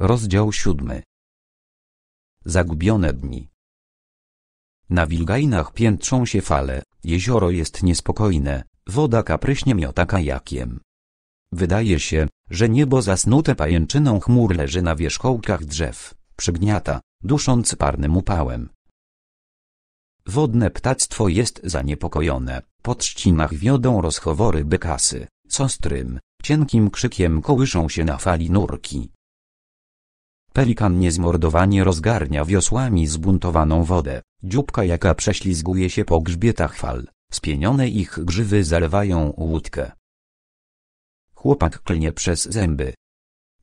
Rozdział siódmy. Zagubione dni. Na wilgajnach piętrzą się fale, jezioro jest niespokojne, woda kapryśnie miota kajakiem. Wydaje się, że niebo zasnute pajęczyną chmur leży na wierzchołkach drzew, przygniata, dusząc parnym upałem. Wodne ptactwo jest zaniepokojone, po trzcinach wiodą rozchowory bykasy, co strym, cienkim krzykiem kołyszą się na fali nurki. Pelikan niezmordowanie rozgarnia wiosłami zbuntowaną wodę, dzióbka jaka prześlizguje się po grzbietach fal, spienione ich grzywy zalewają łódkę. Chłopak klnie przez zęby.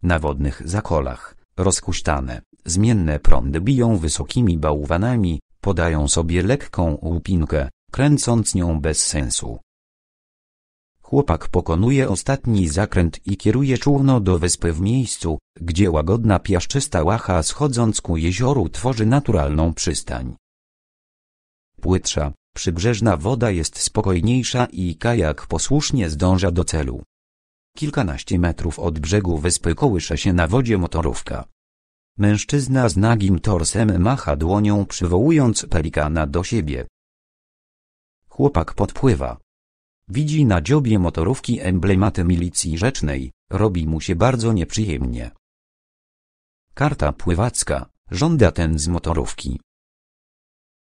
Na wodnych zakolach, rozkuśtane, zmienne prądy biją wysokimi bałwanami, podają sobie lekką łupinkę, kręcąc nią bez sensu. Chłopak pokonuje ostatni zakręt i kieruje czółno do wyspy w miejscu, gdzie łagodna piaszczysta łacha schodząc ku jezioru tworzy naturalną przystań. Płytsza, przybrzeżna woda jest spokojniejsza i kajak posłusznie zdąża do celu. Kilkanaście metrów od brzegu wyspy kołysze się na wodzie motorówka. Mężczyzna z nagim torsem macha dłonią przywołując pelikana do siebie. Chłopak podpływa Widzi na dziobie motorówki emblematy milicji rzecznej, robi mu się bardzo nieprzyjemnie. Karta pływacka, żąda ten z motorówki.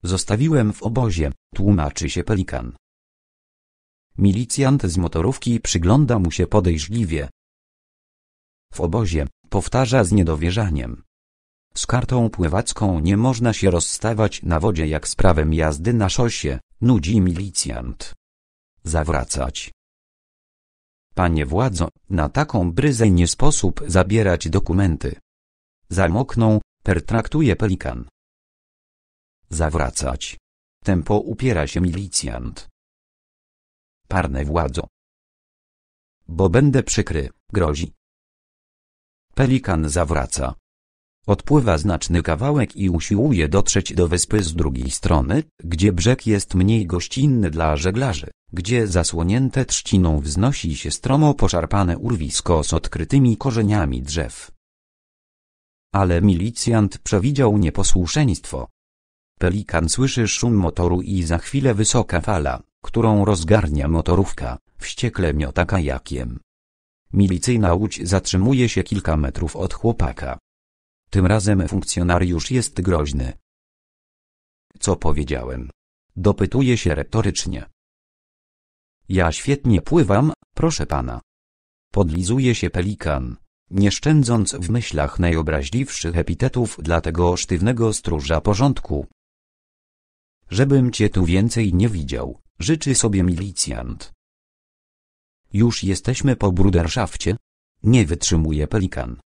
Zostawiłem w obozie, tłumaczy się pelikan. Milicjant z motorówki przygląda mu się podejrzliwie. W obozie, powtarza z niedowierzaniem. Z kartą pływacką nie można się rozstawać na wodzie jak z prawem jazdy na szosie, nudzi milicjant zawracać. Panie władzo, na taką bryzę nie sposób zabierać dokumenty. Zamokną, pertraktuje pelikan. Zawracać. Tempo upiera się milicjant. Parne władzo. Bo będę przykry, grozi. Pelikan zawraca. Odpływa znaczny kawałek i usiłuje dotrzeć do wyspy z drugiej strony, gdzie brzeg jest mniej gościnny dla żeglarzy gdzie zasłonięte trzciną wznosi się stromo poszarpane urwisko z odkrytymi korzeniami drzew. Ale milicjant przewidział nieposłuszeństwo. Pelikan słyszy szum motoru i za chwilę wysoka fala, którą rozgarnia motorówka, wściekle miota kajakiem. Milicyjna łódź zatrzymuje się kilka metrów od chłopaka. Tym razem funkcjonariusz jest groźny. Co powiedziałem? Dopytuje się retorycznie. Ja świetnie pływam, proszę pana. Podlizuje się pelikan, nie szczędząc w myślach najobraźliwszych epitetów dla tego sztywnego stróża porządku. Żebym cię tu więcej nie widział, życzy sobie milicjant. Już jesteśmy po bruderszafcie? Nie wytrzymuje pelikan.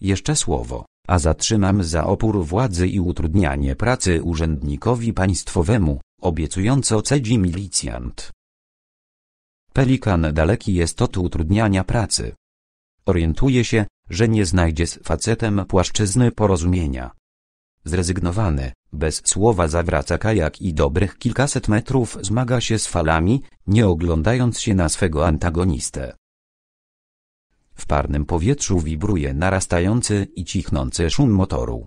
Jeszcze słowo a zatrzymam za opór władzy i utrudnianie pracy urzędnikowi państwowemu, obiecująco cedzi milicjant. Pelikan daleki jest od utrudniania pracy. Orientuje się, że nie znajdzie z facetem płaszczyzny porozumienia. Zrezygnowany, bez słowa zawraca kajak i dobrych kilkaset metrów zmaga się z falami, nie oglądając się na swego antagonistę. W parnym powietrzu wibruje narastający i cichnący szum motoru.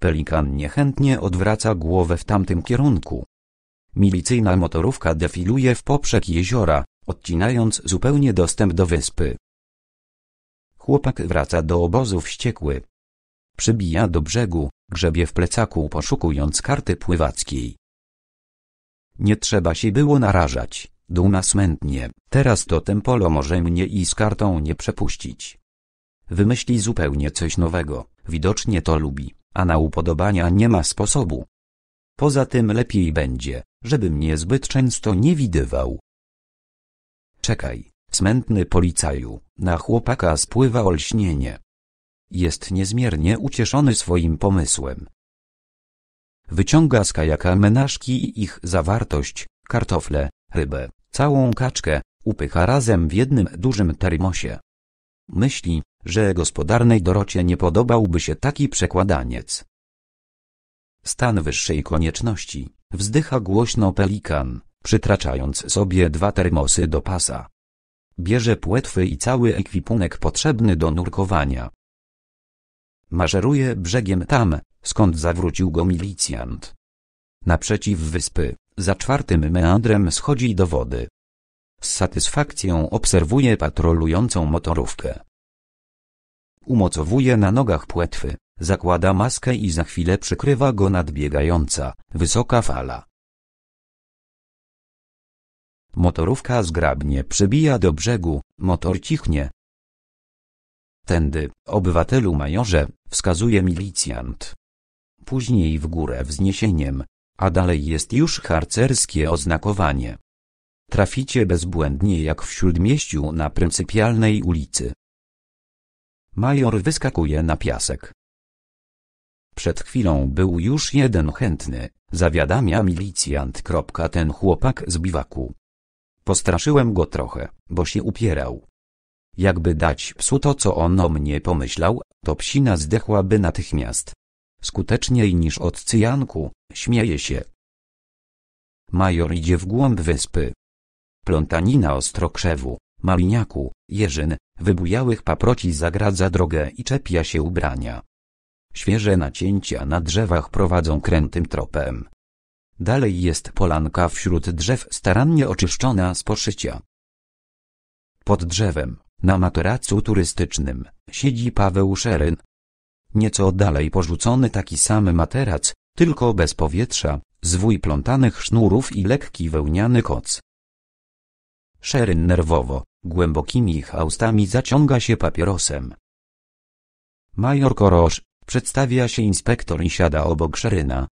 Pelikan niechętnie odwraca głowę w tamtym kierunku. Milicyjna motorówka defiluje w poprzek jeziora, odcinając zupełnie dostęp do wyspy. Chłopak wraca do obozu wściekły. Przybija do brzegu, grzebie w plecaku poszukując karty pływackiej. Nie trzeba się było narażać. Dół smętnie. teraz to tempolo może mnie i z kartą nie przepuścić. Wymyśli zupełnie coś nowego, widocznie to lubi, a na upodobania nie ma sposobu. Poza tym lepiej będzie, żeby mnie zbyt często nie widywał. Czekaj, smętny policaju, na chłopaka spływa olśnienie. Jest niezmiernie ucieszony swoim pomysłem. Wyciąga z kajaka menażki i ich zawartość, kartofle, rybę, Całą kaczkę upycha razem w jednym dużym termosie. Myśli, że gospodarnej Dorocie nie podobałby się taki przekładaniec. Stan wyższej konieczności, wzdycha głośno pelikan, przytraczając sobie dwa termosy do pasa. Bierze płetwy i cały ekwipunek potrzebny do nurkowania. Marzeruje brzegiem tam, skąd zawrócił go milicjant. Naprzeciw wyspy. Za czwartym meandrem schodzi do wody. Z satysfakcją obserwuje patrolującą motorówkę. Umocowuje na nogach płetwy, zakłada maskę i za chwilę przykrywa go nadbiegająca, wysoka fala. Motorówka zgrabnie przybija do brzegu, motor cichnie. Tędy, obywatelu majorze, wskazuje milicjant. Później w górę wzniesieniem, a dalej jest już harcerskie oznakowanie. Traficie bezbłędnie jak w śródmieściu na pryncypialnej ulicy. Major wyskakuje na piasek. Przed chwilą był już jeden chętny, zawiadamia milicjant. Ten chłopak z biwaku. Postraszyłem go trochę, bo się upierał. Jakby dać psu to co on o mnie pomyślał, to psina zdechłaby natychmiast. Skuteczniej niż od cyjanku, śmieje się. Major idzie w głąb wyspy. Plątanina ostrokrzewu, maliniaku, jeżyn, wybujałych paproci zagradza drogę i czepia się ubrania. Świeże nacięcia na drzewach prowadzą krętym tropem. Dalej jest polanka wśród drzew starannie oczyszczona z poszycia. Pod drzewem, na materacu turystycznym, siedzi Paweł Szeryn, Nieco dalej porzucony taki sam materac, tylko bez powietrza, zwój plątanych sznurów i lekki wełniany koc. Szeryn nerwowo, głębokimi haustami zaciąga się papierosem. Major Korosz, przedstawia się inspektor i siada obok Szeryna.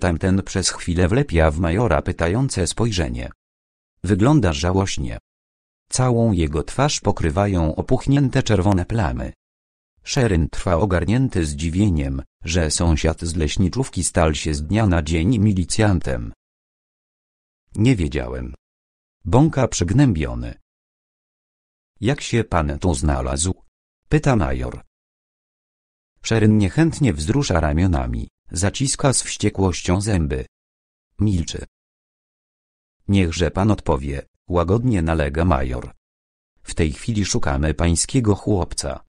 Tamten przez chwilę wlepia w majora pytające spojrzenie. Wygląda żałośnie. Całą jego twarz pokrywają opuchnięte czerwone plamy. Szeryn trwa ogarnięty zdziwieniem, że sąsiad z leśniczówki stal się z dnia na dzień milicjantem. Nie wiedziałem. Bąka przygnębiony. Jak się pan tu znalazł? Pyta major. Szeryn niechętnie wzrusza ramionami, zaciska z wściekłością zęby. Milczy. Niechże pan odpowie, łagodnie nalega major. W tej chwili szukamy pańskiego chłopca.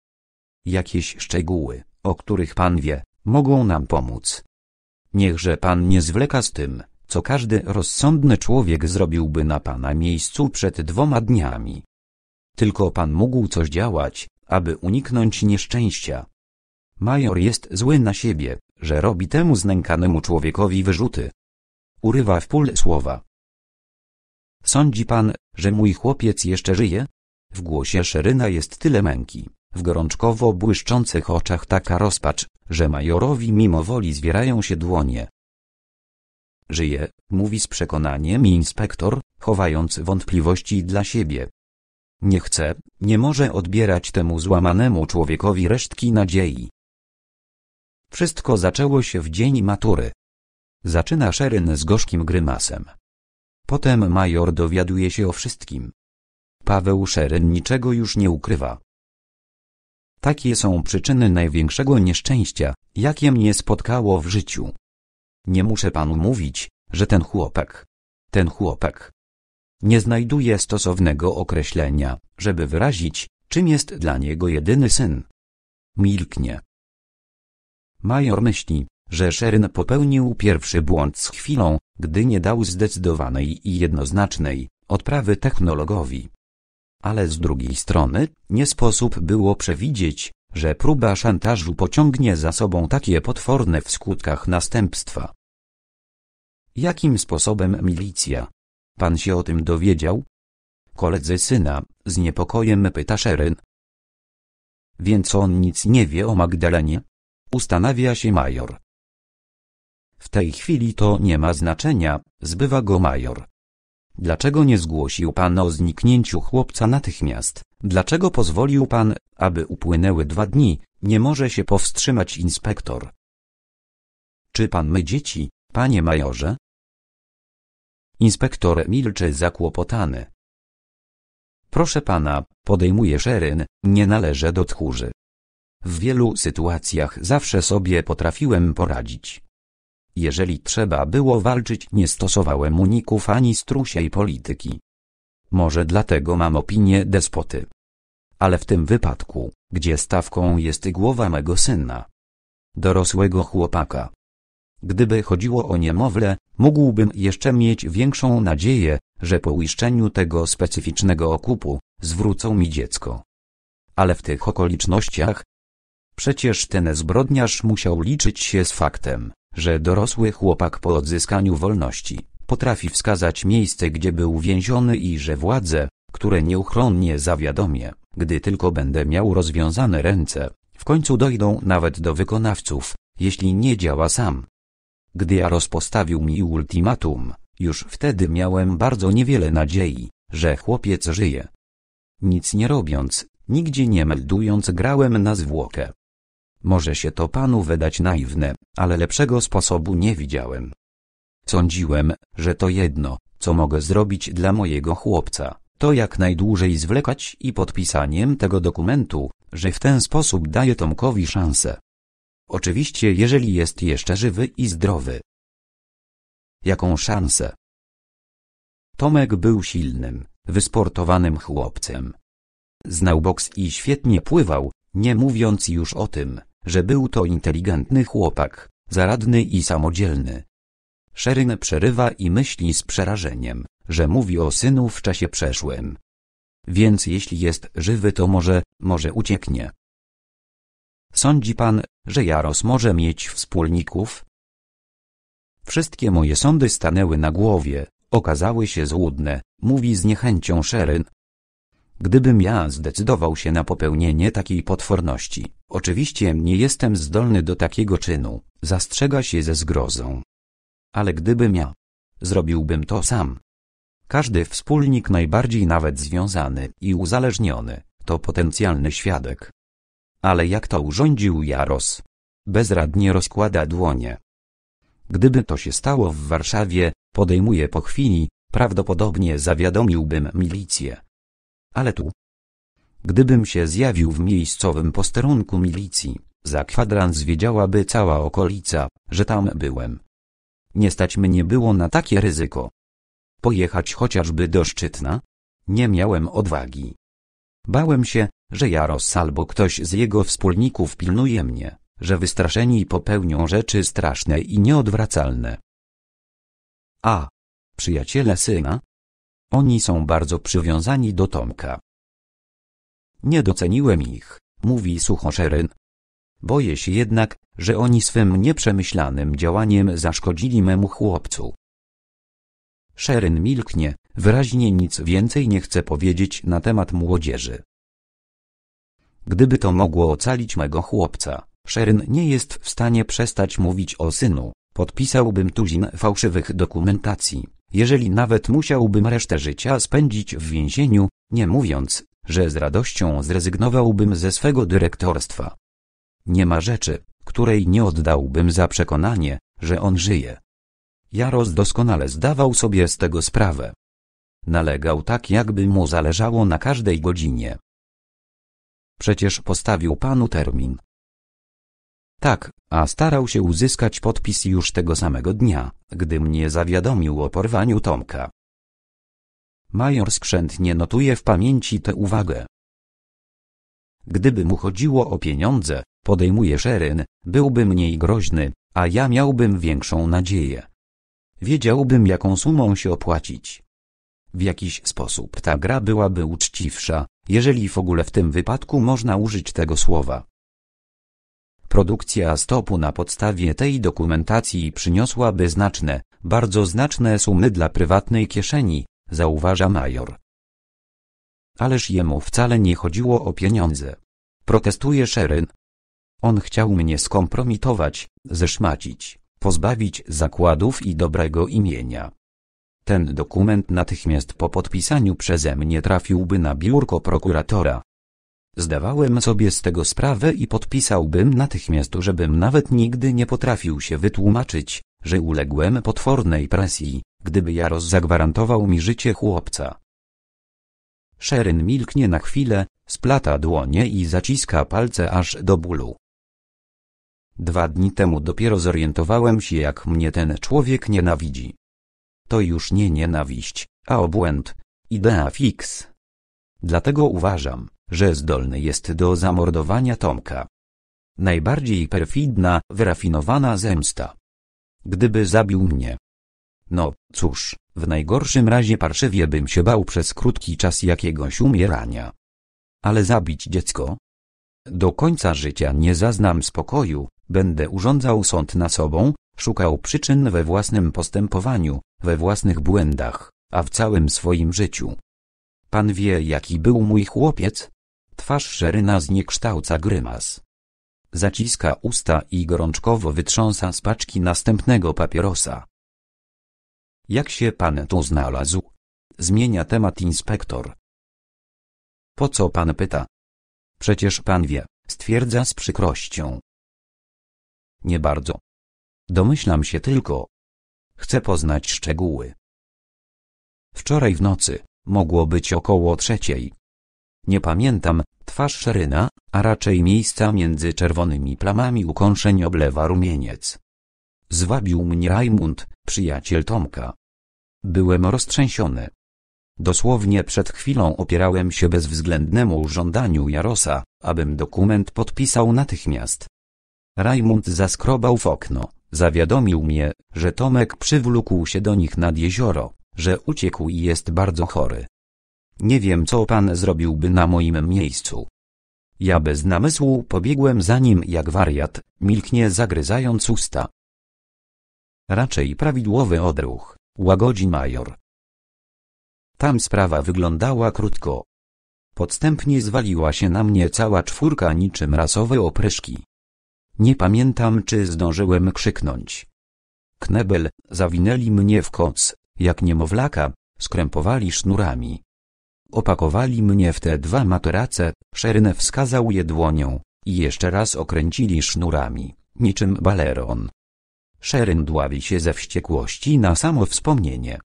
Jakieś szczegóły, o których Pan wie, mogą nam pomóc. Niechże Pan nie zwleka z tym, co każdy rozsądny człowiek zrobiłby na Pana miejscu przed dwoma dniami. Tylko Pan mógł coś działać, aby uniknąć nieszczęścia. Major jest zły na siebie, że robi temu znękanemu człowiekowi wyrzuty. Urywa w pól słowa. Sądzi pan, że mój chłopiec jeszcze żyje? W głosie Szeryna jest tyle męki, w gorączkowo błyszczących oczach taka rozpacz, że majorowi mimo woli zwierają się dłonie. Żyje, mówi z przekonaniem inspektor, chowając wątpliwości dla siebie. Nie chce, nie może odbierać temu złamanemu człowiekowi resztki nadziei. Wszystko zaczęło się w dzień matury. Zaczyna Szeryn z gorzkim grymasem. Potem major dowiaduje się o wszystkim. Paweł Szeryn niczego już nie ukrywa. Takie są przyczyny największego nieszczęścia, jakie mnie spotkało w życiu. Nie muszę panu mówić, że ten chłopak, ten chłopak, Nie znajduje stosownego określenia, żeby wyrazić, czym jest dla niego jedyny syn. Milknie. Major myśli, że Sheryn popełnił pierwszy błąd z chwilą, gdy nie dał zdecydowanej i jednoznacznej odprawy technologowi ale z drugiej strony nie sposób było przewidzieć, że próba szantażu pociągnie za sobą takie potworne w skutkach następstwa. Jakim sposobem milicja? Pan się o tym dowiedział? Koledzy syna, z niepokojem pyta Szeryn. Więc on nic nie wie o Magdalenie? Ustanawia się major. W tej chwili to nie ma znaczenia, zbywa go major. Dlaczego nie zgłosił pan o zniknięciu chłopca natychmiast? Dlaczego pozwolił pan, aby upłynęły dwa dni? Nie może się powstrzymać inspektor. Czy pan my dzieci, panie majorze? Inspektor milczy zakłopotany. Proszę pana, podejmuje Szeryn, nie należę do tchórzy. W wielu sytuacjach zawsze sobie potrafiłem poradzić. Jeżeli trzeba było walczyć, nie stosowałem uników ani strusiej polityki. Może dlatego mam opinię despoty. Ale w tym wypadku, gdzie stawką jest głowa mego syna, dorosłego chłopaka. Gdyby chodziło o niemowlę, mógłbym jeszcze mieć większą nadzieję, że po uiszczeniu tego specyficznego okupu, zwrócą mi dziecko. Ale w tych okolicznościach, przecież ten zbrodniarz musiał liczyć się z faktem, że dorosły chłopak po odzyskaniu wolności potrafi wskazać miejsce, gdzie był więziony i że władze, które nieuchronnie zawiadomię, gdy tylko będę miał rozwiązane ręce, w końcu dojdą nawet do wykonawców, jeśli nie działa sam. Gdy Aros postawił mi ultimatum, już wtedy miałem bardzo niewiele nadziei, że chłopiec żyje. Nic nie robiąc, nigdzie nie meldując grałem na zwłokę. Może się to panu wydać naiwne, ale lepszego sposobu nie widziałem. Sądziłem, że to jedno, co mogę zrobić dla mojego chłopca, to jak najdłużej zwlekać i podpisaniem tego dokumentu, że w ten sposób daję Tomkowi szansę. Oczywiście jeżeli jest jeszcze żywy i zdrowy. Jaką szansę? Tomek był silnym, wysportowanym chłopcem. Znał boks i świetnie pływał, nie mówiąc już o tym, że był to inteligentny chłopak, zaradny i samodzielny. Szeryn przerywa i myśli z przerażeniem, że mówi o synu w czasie przeszłym. Więc jeśli jest żywy to może, może ucieknie. Sądzi pan, że Jaros może mieć wspólników? Wszystkie moje sądy stanęły na głowie, okazały się złudne, mówi z niechęcią Szeryn, Gdybym ja zdecydował się na popełnienie takiej potworności, oczywiście nie jestem zdolny do takiego czynu, zastrzega się ze zgrozą. Ale gdybym ja, zrobiłbym to sam. Każdy wspólnik najbardziej nawet związany i uzależniony, to potencjalny świadek. Ale jak to urządził Jaros? Bezradnie rozkłada dłonie. Gdyby to się stało w Warszawie, podejmuje po chwili, prawdopodobnie zawiadomiłbym milicję, ale tu. Gdybym się zjawił w miejscowym posterunku milicji, za kwadrans wiedziałaby cała okolica, że tam byłem. Nie stać mnie było na takie ryzyko. Pojechać chociażby do Szczytna? Nie miałem odwagi. Bałem się, że Jaros albo ktoś z jego wspólników pilnuje mnie, że wystraszeni popełnią rzeczy straszne i nieodwracalne. A. Przyjaciele syna, oni są bardzo przywiązani do Tomka. Nie doceniłem ich, mówi sucho Sharon. Boję się jednak, że oni swym nieprzemyślanym działaniem zaszkodzili memu chłopcu. Sharon milknie, wyraźnie nic więcej nie chce powiedzieć na temat młodzieży. Gdyby to mogło ocalić mego chłopca, Sharon nie jest w stanie przestać mówić o synu, podpisałbym tuzin fałszywych dokumentacji, jeżeli nawet musiałbym resztę życia spędzić w więzieniu, nie mówiąc, że z radością zrezygnowałbym ze swego dyrektorstwa. Nie ma rzeczy, której nie oddałbym za przekonanie, że on żyje. Jaros doskonale zdawał sobie z tego sprawę. Nalegał tak, jakby mu zależało na każdej godzinie. Przecież postawił panu termin. Tak, a starał się uzyskać podpis już tego samego dnia, gdy mnie zawiadomił o porwaniu Tomka. Major skrzętnie notuje w pamięci tę uwagę. Gdyby mu chodziło o pieniądze, podejmuje Szeryn, byłby mniej groźny, a ja miałbym większą nadzieję. Wiedziałbym jaką sumą się opłacić. W jakiś sposób ta gra byłaby uczciwsza, jeżeli w ogóle w tym wypadku można użyć tego słowa. Produkcja stopu na podstawie tej dokumentacji przyniosłaby znaczne, bardzo znaczne sumy dla prywatnej kieszeni, zauważa major. Ależ jemu wcale nie chodziło o pieniądze. Protestuje Sheryn. On chciał mnie skompromitować, zeszmacić, pozbawić zakładów i dobrego imienia. Ten dokument natychmiast po podpisaniu przeze mnie trafiłby na biurko prokuratora, Zdawałem sobie z tego sprawę i podpisałbym natychmiast, żebym nawet nigdy nie potrafił się wytłumaczyć, że uległem potwornej presji, gdyby Jaros zagwarantował mi życie chłopca. Szeryn milknie na chwilę, splata dłonie i zaciska palce aż do bólu. Dwa dni temu dopiero zorientowałem się jak mnie ten człowiek nienawidzi. To już nie nienawiść, a obłęd, idea fix. Dlatego uważam, że zdolny jest do zamordowania Tomka. Najbardziej perfidna, wyrafinowana zemsta. Gdyby zabił mnie. No, cóż, w najgorszym razie parszywie bym się bał przez krótki czas jakiegoś umierania. Ale zabić dziecko? Do końca życia nie zaznam spokoju, będę urządzał sąd na sobą, szukał przyczyn we własnym postępowaniu, we własnych błędach, a w całym swoim życiu. Pan wie jaki był mój chłopiec, Twarz szeryna zniekształca grymas. Zaciska usta i gorączkowo wytrząsa z paczki następnego papierosa. Jak się pan tu znalazł? Zmienia temat inspektor. Po co pan pyta? Przecież pan wie, stwierdza z przykrością. Nie bardzo. Domyślam się tylko. Chcę poznać szczegóły. Wczoraj w nocy, mogło być około trzeciej, nie pamiętam, twarz Szeryna, a raczej miejsca między czerwonymi plamami ukąszeń oblewa rumieniec. Zwabił mnie Rajmund, przyjaciel Tomka. Byłem roztrzęsiony. Dosłownie przed chwilą opierałem się bezwzględnemu żądaniu Jarosa, abym dokument podpisał natychmiast. Rajmund zaskrobał w okno, zawiadomił mnie, że Tomek przywlókł się do nich nad jezioro, że uciekł i jest bardzo chory. Nie wiem co pan zrobiłby na moim miejscu. Ja bez namysłu pobiegłem za nim jak wariat, milknie zagryzając usta. Raczej prawidłowy odruch, łagodzi major. Tam sprawa wyglądała krótko. Podstępnie zwaliła się na mnie cała czwórka niczym rasowe opryszki. Nie pamiętam czy zdążyłem krzyknąć. Knebel, zawinęli mnie w koc, jak niemowlaka, skrępowali sznurami. Opakowali mnie w te dwa materace, Szerne wskazał je dłonią, i jeszcze raz okręcili sznurami, niczym baleron. Szeryn dławi się ze wściekłości na samo wspomnienie.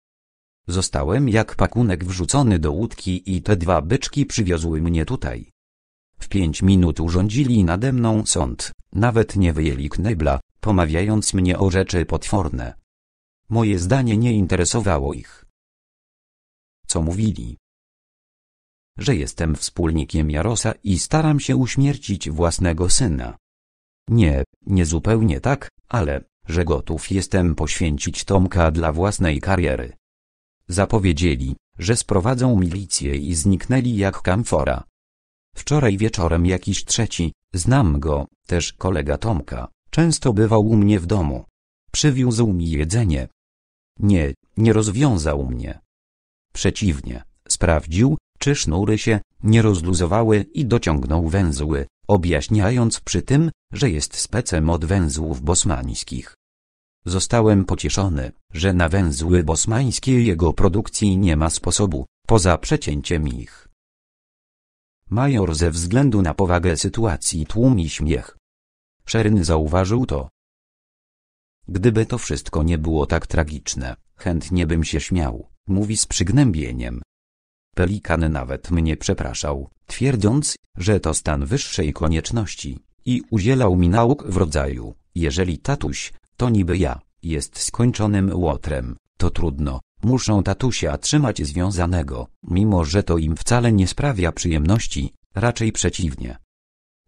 Zostałem jak pakunek wrzucony do łódki i te dwa byczki przywiozły mnie tutaj. W pięć minut urządzili nade mną sąd, nawet nie wyjęli knebla, pomawiając mnie o rzeczy potworne. Moje zdanie nie interesowało ich. Co mówili? że jestem wspólnikiem Jarosa i staram się uśmiercić własnego syna. Nie, nie zupełnie tak, ale, że gotów jestem poświęcić Tomka dla własnej kariery. Zapowiedzieli, że sprowadzą milicję i zniknęli jak kamfora. Wczoraj wieczorem jakiś trzeci, znam go, też kolega Tomka, często bywał u mnie w domu. Przywiózł mi jedzenie. Nie, nie rozwiązał mnie. Przeciwnie, sprawdził, czy sznury się nie rozluzowały i dociągnął węzły, objaśniając przy tym, że jest specem od węzłów bosmańskich. Zostałem pocieszony, że na węzły bosmańskie jego produkcji nie ma sposobu, poza przecięciem ich. Major ze względu na powagę sytuacji tłumi śmiech. Szeryn zauważył to. Gdyby to wszystko nie było tak tragiczne, chętnie bym się śmiał, mówi z przygnębieniem, Pelikan nawet mnie przepraszał, twierdząc, że to stan wyższej konieczności i udzielał mi nauk w rodzaju, jeżeli tatuś, to niby ja, jest skończonym łotrem, to trudno, muszą tatusia trzymać związanego, mimo że to im wcale nie sprawia przyjemności, raczej przeciwnie.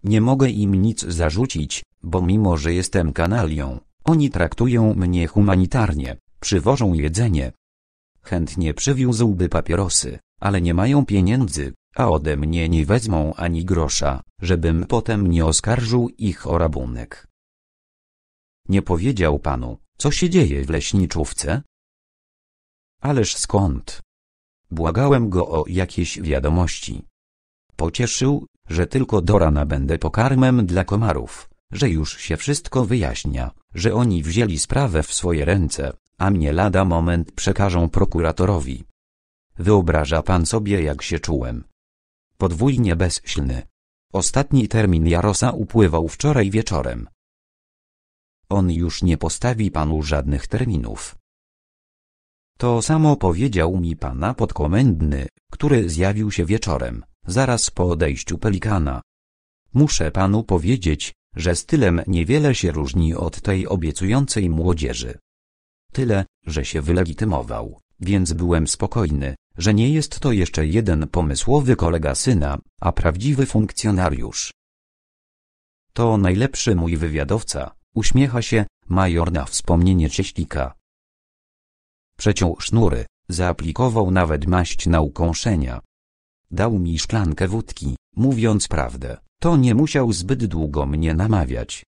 Nie mogę im nic zarzucić, bo mimo że jestem kanalią, oni traktują mnie humanitarnie, przywożą jedzenie. Chętnie przywiózłby papierosy, ale nie mają pieniędzy, a ode mnie nie wezmą ani grosza, żebym potem nie oskarżył ich o rabunek. Nie powiedział panu, co się dzieje w leśniczówce? Ależ skąd? Błagałem go o jakieś wiadomości. Pocieszył, że tylko do rana będę pokarmem dla komarów, że już się wszystko wyjaśnia, że oni wzięli sprawę w swoje ręce, a mnie lada moment przekażą prokuratorowi. Wyobraża pan sobie jak się czułem. Podwójnie bezsilny. Ostatni termin Jarosa upływał wczoraj wieczorem. On już nie postawi panu żadnych terminów. To samo powiedział mi pana podkomendny, który zjawił się wieczorem, zaraz po odejściu pelikana. Muszę panu powiedzieć, że stylem niewiele się różni od tej obiecującej młodzieży. Tyle, że się wylegitymował, więc byłem spokojny, że nie jest to jeszcze jeden pomysłowy kolega syna, a prawdziwy funkcjonariusz. To najlepszy mój wywiadowca, uśmiecha się, major na wspomnienie cieślika. Przeciął sznury, zaaplikował nawet maść na ukąszenia. Dał mi szklankę wódki, mówiąc prawdę, to nie musiał zbyt długo mnie namawiać.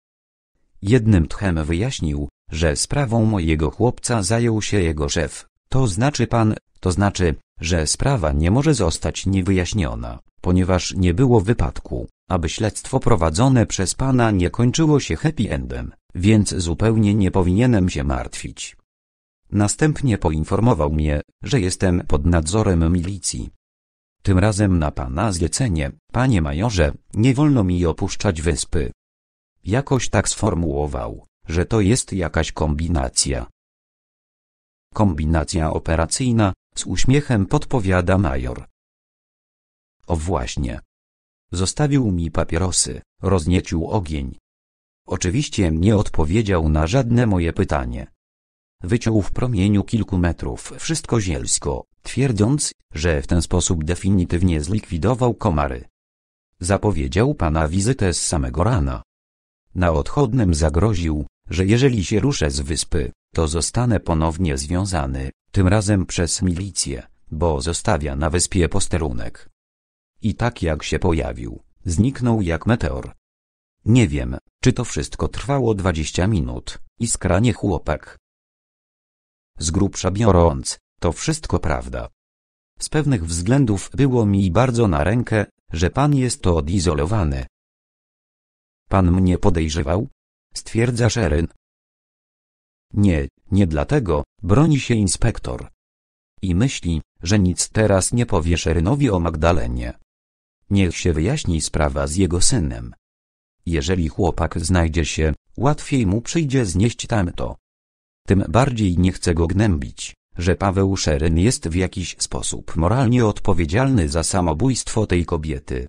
Jednym tchem wyjaśnił, że sprawą mojego chłopca zajął się jego szef, to znaczy pan, to znaczy, że sprawa nie może zostać niewyjaśniona, ponieważ nie było wypadku, aby śledztwo prowadzone przez pana nie kończyło się happy endem, więc zupełnie nie powinienem się martwić. Następnie poinformował mnie, że jestem pod nadzorem milicji. Tym razem na pana zlecenie, panie majorze, nie wolno mi opuszczać wyspy. Jakoś tak sformułował, że to jest jakaś kombinacja. Kombinacja operacyjna, z uśmiechem podpowiada major. O właśnie. Zostawił mi papierosy, rozniecił ogień. Oczywiście nie odpowiedział na żadne moje pytanie. Wyciął w promieniu kilku metrów wszystko zielsko, twierdząc, że w ten sposób definitywnie zlikwidował komary. Zapowiedział pana wizytę z samego rana. Na odchodnem zagroził, że jeżeli się ruszę z wyspy, to zostanę ponownie związany, tym razem przez milicję, bo zostawia na wyspie posterunek. I tak jak się pojawił, zniknął jak meteor. Nie wiem, czy to wszystko trwało dwadzieścia minut, i skranie chłopak. Z grubsza biorąc, to wszystko prawda. Z pewnych względów było mi bardzo na rękę, że pan jest to odizolowany. Pan mnie podejrzewał? Stwierdza Szeryn, nie, nie dlatego, broni się inspektor. I myśli, że nic teraz nie powie Szerynowi o Magdalenie. Niech się wyjaśni sprawa z jego synem. Jeżeli chłopak znajdzie się, łatwiej mu przyjdzie znieść tamto. Tym bardziej nie chce go gnębić, że Paweł Szeryn jest w jakiś sposób moralnie odpowiedzialny za samobójstwo tej kobiety.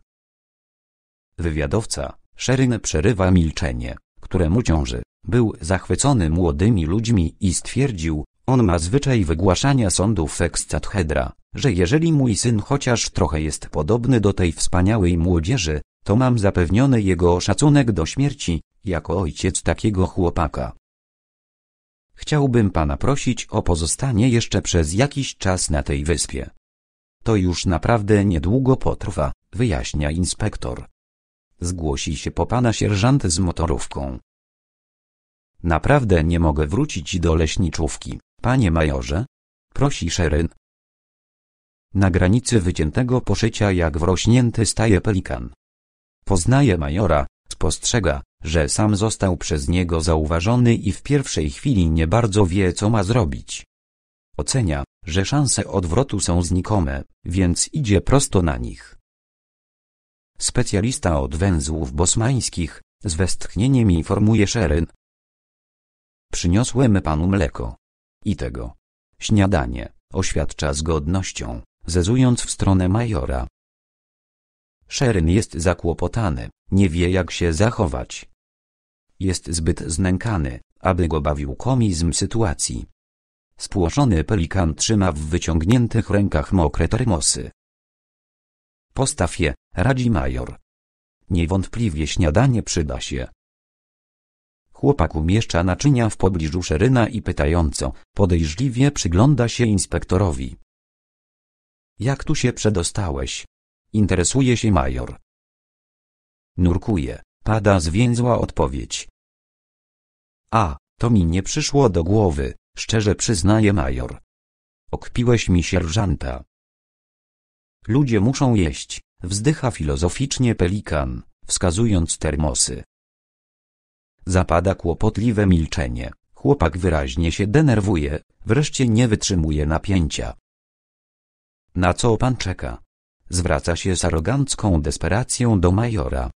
Wywiadowca, Szeryn przerywa milczenie któremu ciąży. Był zachwycony młodymi ludźmi i stwierdził, on ma zwyczaj wygłaszania sądów ekscathedra, że jeżeli mój syn chociaż trochę jest podobny do tej wspaniałej młodzieży, to mam zapewniony jego szacunek do śmierci, jako ojciec takiego chłopaka. Chciałbym pana prosić o pozostanie jeszcze przez jakiś czas na tej wyspie. To już naprawdę niedługo potrwa, wyjaśnia inspektor. Zgłosi się po pana sierżant z motorówką. Naprawdę nie mogę wrócić do leśniczówki, panie majorze? Prosi Szeryn. Na granicy wyciętego poszycia jak wrośnięty staje pelikan. Poznaje majora, spostrzega, że sam został przez niego zauważony i w pierwszej chwili nie bardzo wie co ma zrobić. Ocenia, że szanse odwrotu są znikome, więc idzie prosto na nich specjalista od węzłów bosmańskich, z westchnieniem informuje Szeryn. Przyniosłem panu mleko. I tego. Śniadanie, oświadcza z godnością, zezując w stronę majora. Szeryn jest zakłopotany, nie wie jak się zachować. Jest zbyt znękany, aby go bawił komizm sytuacji. Spłoszony pelikan trzyma w wyciągniętych rękach mokre termosy. Postaw je, radzi major. Niewątpliwie śniadanie przyda się. Chłopak umieszcza naczynia w pobliżu Szeryna i pytająco, podejrzliwie przygląda się inspektorowi. Jak tu się przedostałeś? Interesuje się major. Nurkuje, pada zwięzła odpowiedź. A, to mi nie przyszło do głowy, szczerze przyznaje major. Okpiłeś mi sierżanta. Ludzie muszą jeść, wzdycha filozoficznie pelikan, wskazując termosy. Zapada kłopotliwe milczenie. Chłopak wyraźnie się denerwuje, wreszcie nie wytrzymuje napięcia. Na co pan czeka? Zwraca się z arogancką desperacją do majora.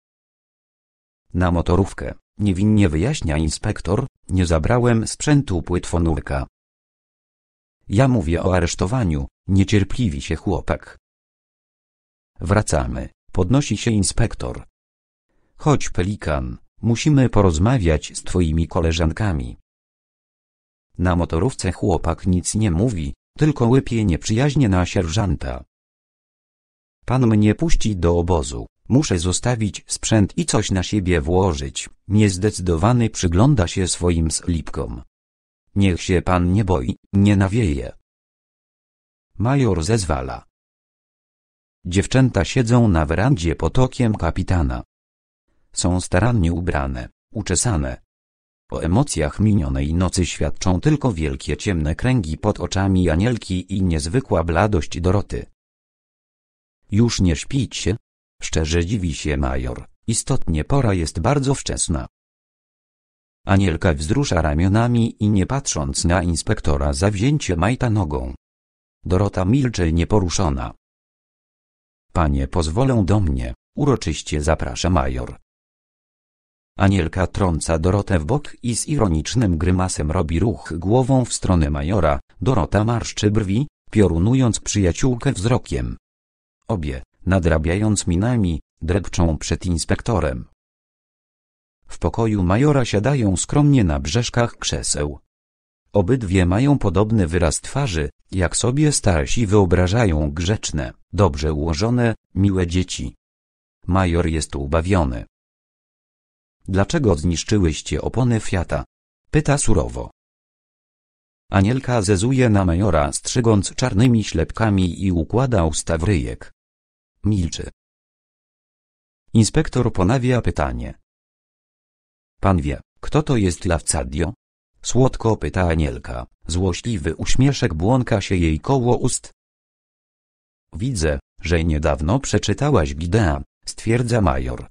Na motorówkę, niewinnie wyjaśnia inspektor, nie zabrałem sprzętu płetwonurka. Ja mówię o aresztowaniu, niecierpliwi się chłopak. Wracamy. Podnosi się inspektor. Chodź, pelikan, musimy porozmawiać z twoimi koleżankami. Na motorówce chłopak nic nie mówi, tylko łypie nieprzyjaźnie na sierżanta. Pan mnie puści do obozu, muszę zostawić sprzęt i coś na siebie włożyć. Niezdecydowany przygląda się swoim slipkom. Niech się pan nie boi, nie nawieje. Major zezwala. Dziewczęta siedzą na werandzie pod okiem kapitana. Są starannie ubrane, uczesane. O emocjach minionej nocy świadczą tylko wielkie ciemne kręgi pod oczami Anielki i niezwykła bladość Doroty. Już nie śpicie? Szczerze dziwi się major, istotnie pora jest bardzo wczesna. Anielka wzrusza ramionami i nie patrząc na inspektora zawzięcie majta nogą. Dorota milczy nieporuszona. Panie pozwolą do mnie, uroczyście zaprasza major. Anielka trąca Dorotę w bok i z ironicznym grymasem robi ruch głową w stronę majora, Dorota marszczy brwi, piorunując przyjaciółkę wzrokiem. Obie, nadrabiając minami, drepczą przed inspektorem. W pokoju majora siadają skromnie na brzeszkach krzeseł. Obydwie mają podobny wyraz twarzy, jak sobie starsi wyobrażają grzeczne, dobrze ułożone, miłe dzieci. Major jest ubawiony. Dlaczego zniszczyłyście opony Fiata? Pyta surowo. Anielka zezuje na majora strzygąc czarnymi ślepkami i układa usta w ryjek. Milczy. Inspektor ponawia pytanie. Pan wie, kto to jest Lawcadio? Słodko pyta Anielka. Złośliwy uśmieszek błąka się jej koło ust. Widzę, że niedawno przeczytałaś Gidea, stwierdza major.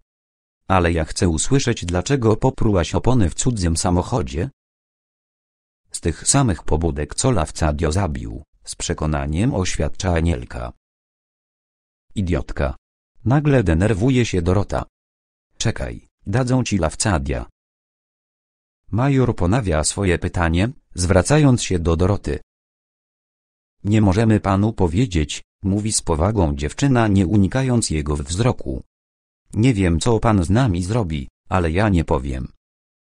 Ale ja chcę usłyszeć dlaczego poprułaś opony w cudzym samochodzie? Z tych samych pobudek co lawca Dio zabił, z przekonaniem oświadcza Anielka. Idiotka. Nagle denerwuje się Dorota. Czekaj, dadzą ci dia. Major ponawia swoje pytanie, zwracając się do Doroty. Nie możemy panu powiedzieć, mówi z powagą dziewczyna nie unikając jego wzroku. Nie wiem co pan z nami zrobi, ale ja nie powiem.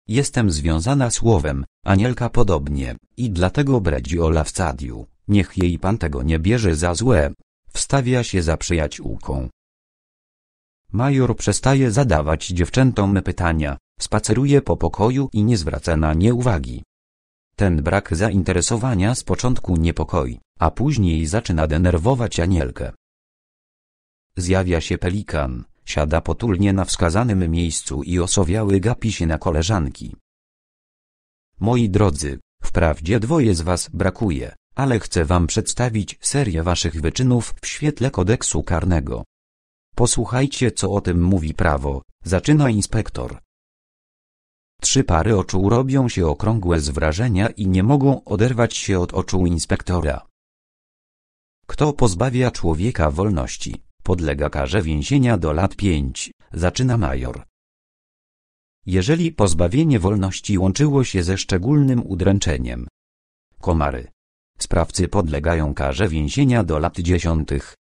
Jestem związana słowem, Anielka podobnie, i dlatego bredzi o Lawcadiu, niech jej pan tego nie bierze za złe. Wstawia się za przyjaciółką, Major przestaje zadawać dziewczętom pytania, spaceruje po pokoju i nie zwraca na nie uwagi. Ten brak zainteresowania z początku niepokoi, a później zaczyna denerwować Anielkę. Zjawia się pelikan, siada potulnie na wskazanym miejscu i osowiały gapi się na koleżanki. Moi drodzy, wprawdzie dwoje z was brakuje, ale chcę wam przedstawić serię waszych wyczynów w świetle kodeksu karnego. Posłuchajcie co o tym mówi prawo, zaczyna inspektor. Trzy pary oczu robią się okrągłe z wrażenia i nie mogą oderwać się od oczu inspektora. Kto pozbawia człowieka wolności, podlega karze więzienia do lat pięć, zaczyna major. Jeżeli pozbawienie wolności łączyło się ze szczególnym udręczeniem. Komary. Sprawcy podlegają karze więzienia do lat dziesiątych.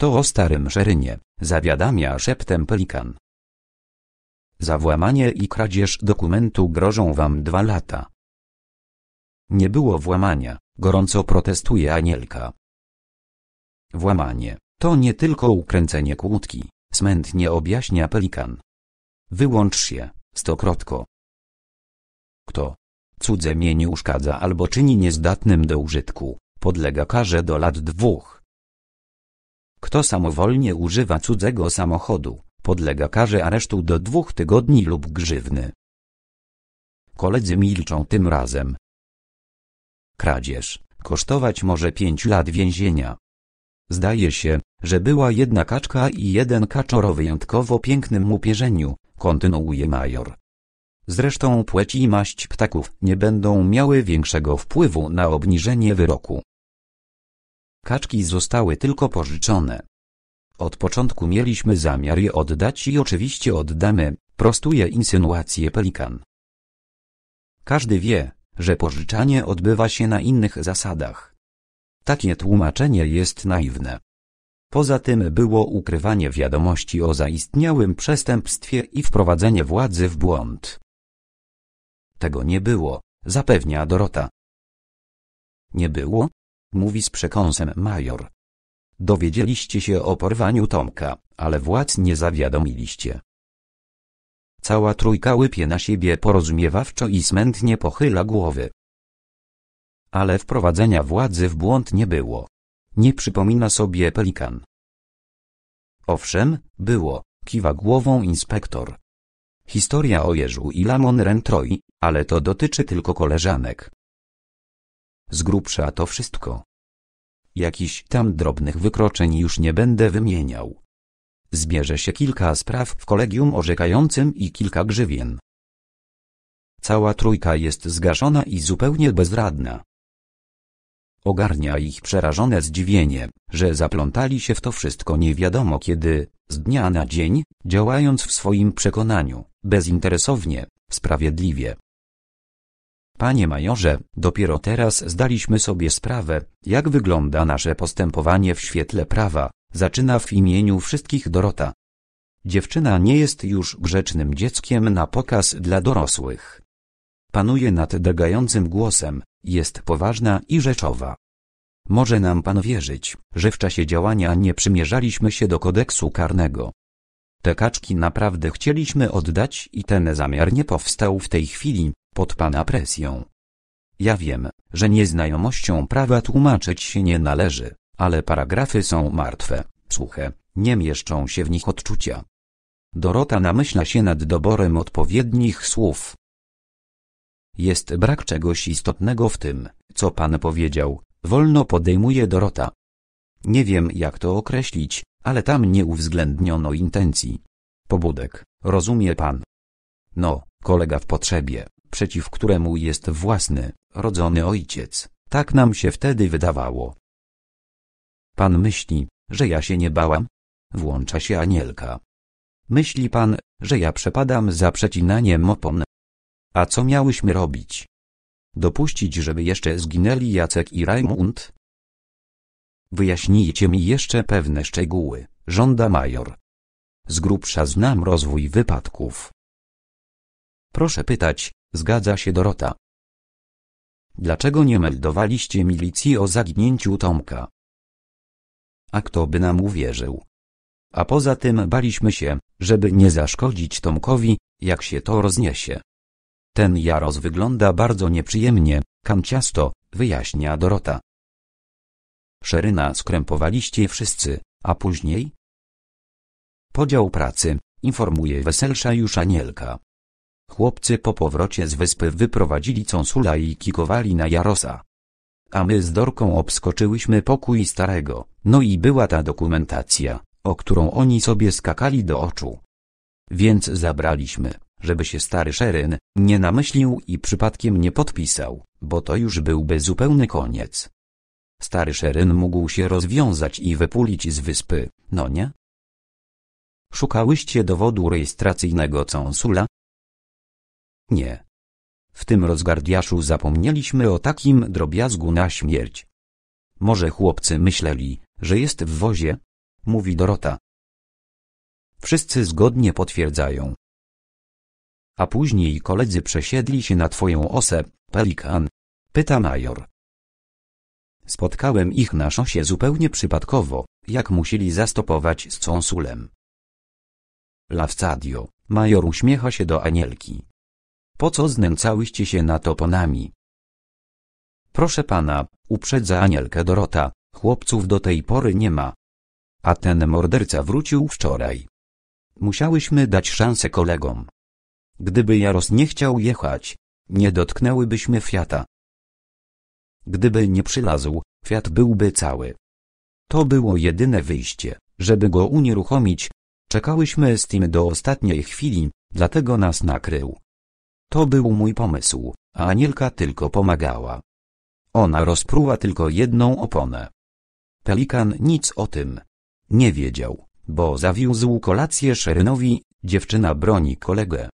To o starym szerynie, zawiadamia szeptem pelikan. Za włamanie i kradzież dokumentu grożą wam dwa lata. Nie było włamania, gorąco protestuje Anielka. Włamanie to nie tylko ukręcenie kłódki, smętnie objaśnia pelikan. Wyłącz się, stokrotko. Kto cudze mieniu uszkadza albo czyni niezdatnym do użytku, podlega karze do lat dwóch. Kto samowolnie używa cudzego samochodu, podlega karze aresztu do dwóch tygodni lub grzywny. Koledzy milczą tym razem. Kradzież kosztować może pięć lat więzienia. Zdaje się, że była jedna kaczka i jeden kaczor o wyjątkowo pięknym upierzeniu, kontynuuje major. Zresztą płeć i maść ptaków nie będą miały większego wpływu na obniżenie wyroku. Kaczki zostały tylko pożyczone. Od początku mieliśmy zamiar je oddać i oczywiście oddamy, prostuje insynuację pelikan. Każdy wie, że pożyczanie odbywa się na innych zasadach. Takie tłumaczenie jest naiwne. Poza tym było ukrywanie wiadomości o zaistniałym przestępstwie i wprowadzenie władzy w błąd. Tego nie było, zapewnia Dorota. Nie było? mówi z przekąsem major. Dowiedzieliście się o porwaniu Tomka, ale władz nie zawiadomiliście. Cała trójka łypie na siebie porozumiewawczo i smętnie pochyla głowy. Ale wprowadzenia władzy w błąd nie było. Nie przypomina sobie pelikan. Owszem, było, kiwa głową inspektor. Historia o Jerzu i Lamon Rentroi, ale to dotyczy tylko koleżanek z grubsza to wszystko. Jakiś tam drobnych wykroczeń już nie będę wymieniał. Zbierze się kilka spraw w kolegium orzekającym i kilka grzywien. Cała trójka jest zgaszona i zupełnie bezradna. Ogarnia ich przerażone zdziwienie, że zaplątali się w to wszystko nie wiadomo kiedy, z dnia na dzień, działając w swoim przekonaniu, bezinteresownie, sprawiedliwie, Panie majorze, dopiero teraz zdaliśmy sobie sprawę, jak wygląda nasze postępowanie w świetle prawa, zaczyna w imieniu wszystkich Dorota. Dziewczyna nie jest już grzecznym dzieckiem na pokaz dla dorosłych. Panuje nad drgającym głosem, jest poważna i rzeczowa. Może nam pan wierzyć, że w czasie działania nie przymierzaliśmy się do kodeksu karnego. Te kaczki naprawdę chcieliśmy oddać i ten zamiar nie powstał w tej chwili, pod pana presją. Ja wiem, że nieznajomością prawa tłumaczyć się nie należy, ale paragrafy są martwe, suche, nie mieszczą się w nich odczucia. Dorota namyśla się nad doborem odpowiednich słów. Jest brak czegoś istotnego w tym, co pan powiedział, wolno podejmuje Dorota. Nie wiem jak to określić, ale tam nie uwzględniono intencji. Pobudek, rozumie pan. No, kolega w potrzebie, przeciw któremu jest własny, rodzony ojciec. Tak nam się wtedy wydawało. Pan myśli, że ja się nie bałam? Włącza się anielka. Myśli pan, że ja przepadam za przecinaniem opon? A co miałyśmy robić? Dopuścić, żeby jeszcze zginęli Jacek i Rajmund? Wyjaśnijcie mi jeszcze pewne szczegóły, żąda major. Z grubsza znam rozwój wypadków. Proszę pytać, Zgadza się Dorota. Dlaczego nie meldowaliście milicji o zaginięciu Tomka? A kto by nam uwierzył? A poza tym baliśmy się, żeby nie zaszkodzić Tomkowi, jak się to rozniesie. Ten Jaros wygląda bardzo nieprzyjemnie, kanciasto, wyjaśnia Dorota. Szeryna skrępowaliście wszyscy, a później? Podział pracy, informuje weselsza już Anielka. Chłopcy po powrocie z wyspy wyprowadzili Consula i kikowali na Jarosa. A my z Dorką obskoczyłyśmy pokój starego, no i była ta dokumentacja, o którą oni sobie skakali do oczu. Więc zabraliśmy, żeby się stary Szeryn nie namyślił i przypadkiem nie podpisał, bo to już byłby zupełny koniec. Stary Szeryn mógł się rozwiązać i wypulić z wyspy, no nie? Szukałyście dowodu rejestracyjnego consula, nie. W tym rozgardiaszu zapomnieliśmy o takim drobiazgu na śmierć. Może chłopcy myśleli, że jest w wozie? Mówi Dorota. Wszyscy zgodnie potwierdzają. A później koledzy przesiedli się na twoją osę, pelikan. Pyta major. Spotkałem ich na szosie zupełnie przypadkowo, jak musieli zastopować z cąsulem. Lawcadio, major uśmiecha się do Anielki. Po co znęcałyście się nad oponami? Proszę pana, uprzedza Anielkę Dorota, chłopców do tej pory nie ma. A ten morderca wrócił wczoraj. Musiałyśmy dać szansę kolegom. Gdyby Jaros nie chciał jechać, nie dotknęłybyśmy Fiata. Gdyby nie przylazł, Fiat byłby cały. To było jedyne wyjście, żeby go unieruchomić. Czekałyśmy z tym do ostatniej chwili, dlatego nas nakrył. To był mój pomysł, a Anielka tylko pomagała. Ona rozpruła tylko jedną oponę. Pelikan nic o tym nie wiedział, bo zawiózł kolację Szerynowi, dziewczyna broni kolegę.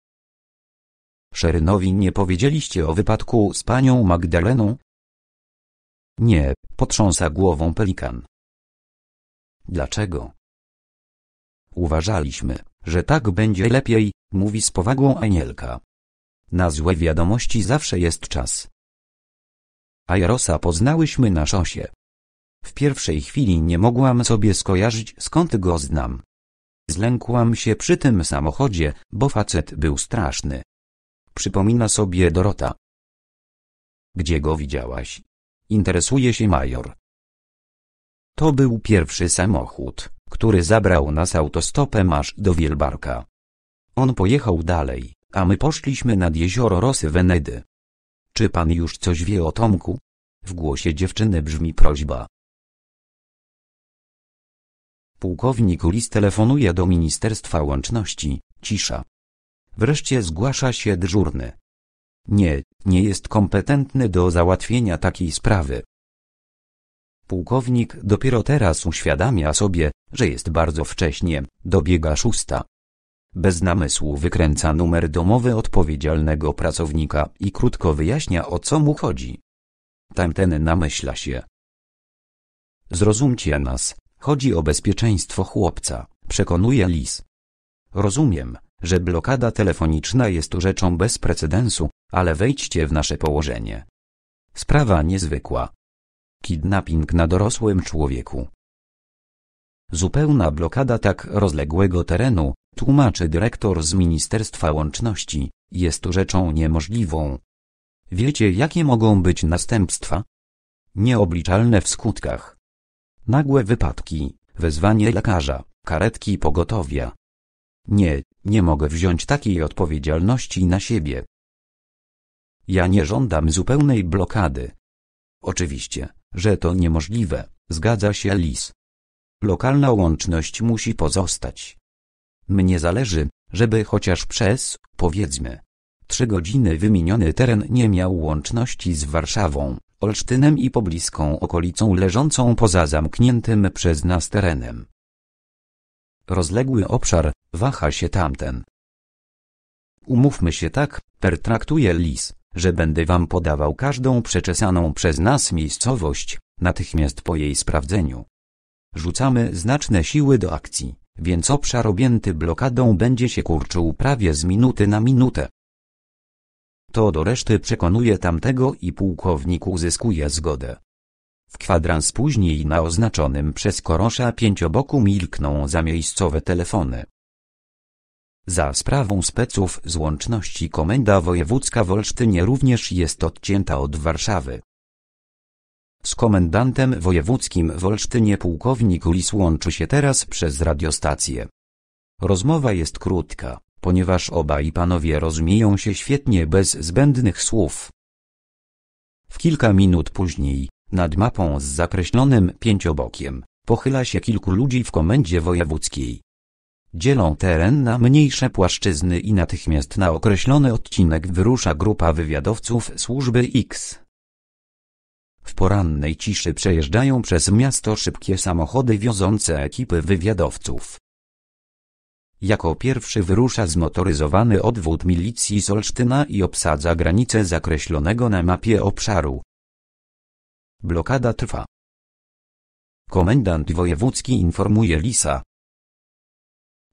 Szerynowi nie powiedzieliście o wypadku z panią Magdaleną? Nie, potrząsa głową pelikan. Dlaczego? Uważaliśmy, że tak będzie lepiej, mówi z powagą Anielka. Na złe wiadomości zawsze jest czas. A Jarosa poznałyśmy na szosie. W pierwszej chwili nie mogłam sobie skojarzyć skąd go znam. Zlękłam się przy tym samochodzie, bo facet był straszny. Przypomina sobie Dorota. Gdzie go widziałaś? Interesuje się major. To był pierwszy samochód, który zabrał nas autostopem aż do Wielbarka. On pojechał dalej, a my poszliśmy nad jezioro Rosy Wenedy. Czy pan już coś wie o Tomku? W głosie dziewczyny brzmi prośba. Pułkownik Ulis telefonuje do Ministerstwa Łączności, cisza. Wreszcie zgłasza się dżurny. Nie, nie jest kompetentny do załatwienia takiej sprawy. Pułkownik dopiero teraz uświadamia sobie, że jest bardzo wcześnie, dobiega szósta. Bez namysłu wykręca numer domowy odpowiedzialnego pracownika i krótko wyjaśnia o co mu chodzi. Tamten namyśla się. Zrozumcie nas, chodzi o bezpieczeństwo chłopca, przekonuje Lis. Rozumiem, że blokada telefoniczna jest rzeczą bez precedensu, ale wejdźcie w nasze położenie. Sprawa niezwykła. Kidnapping na dorosłym człowieku. Zupełna blokada tak rozległego terenu, tłumaczy dyrektor z Ministerstwa Łączności, jest rzeczą niemożliwą. Wiecie jakie mogą być następstwa? Nieobliczalne w skutkach. Nagłe wypadki, wezwanie lekarza, karetki pogotowia. Nie, nie mogę wziąć takiej odpowiedzialności na siebie. Ja nie żądam zupełnej blokady. Oczywiście, że to niemożliwe, zgadza się Lis. Lokalna łączność musi pozostać. Mnie zależy, żeby chociaż przez, powiedzmy, trzy godziny wymieniony teren nie miał łączności z Warszawą, Olsztynem i pobliską okolicą leżącą poza zamkniętym przez nas terenem. Rozległy obszar, waha się tamten. Umówmy się tak, pertraktuje lis, że będę wam podawał każdą przeczesaną przez nas miejscowość, natychmiast po jej sprawdzeniu. Rzucamy znaczne siły do akcji więc obszar objęty blokadą będzie się kurczył prawie z minuty na minutę. To do reszty przekonuje tamtego i pułkownik uzyskuje zgodę. W kwadrans później na oznaczonym przez korosza pięcioboku milkną zamiejscowe telefony. Za sprawą speców z łączności Komenda Wojewódzka w Olsztynie również jest odcięta od Warszawy. Z komendantem wojewódzkim w Olsztynie pułkownik Ulis łączy się teraz przez radiostację. Rozmowa jest krótka, ponieważ obaj panowie rozumieją się świetnie bez zbędnych słów. W kilka minut później, nad mapą z zakreślonym pięciobokiem, pochyla się kilku ludzi w komendzie wojewódzkiej. Dzielą teren na mniejsze płaszczyzny i natychmiast na określony odcinek wyrusza grupa wywiadowców służby X. W porannej ciszy przejeżdżają przez miasto szybkie samochody wiozące ekipy wywiadowców. Jako pierwszy wyrusza zmotoryzowany odwód milicji z Olsztyna i obsadza granicę zakreślonego na mapie obszaru. Blokada trwa. Komendant wojewódzki informuje Lisa.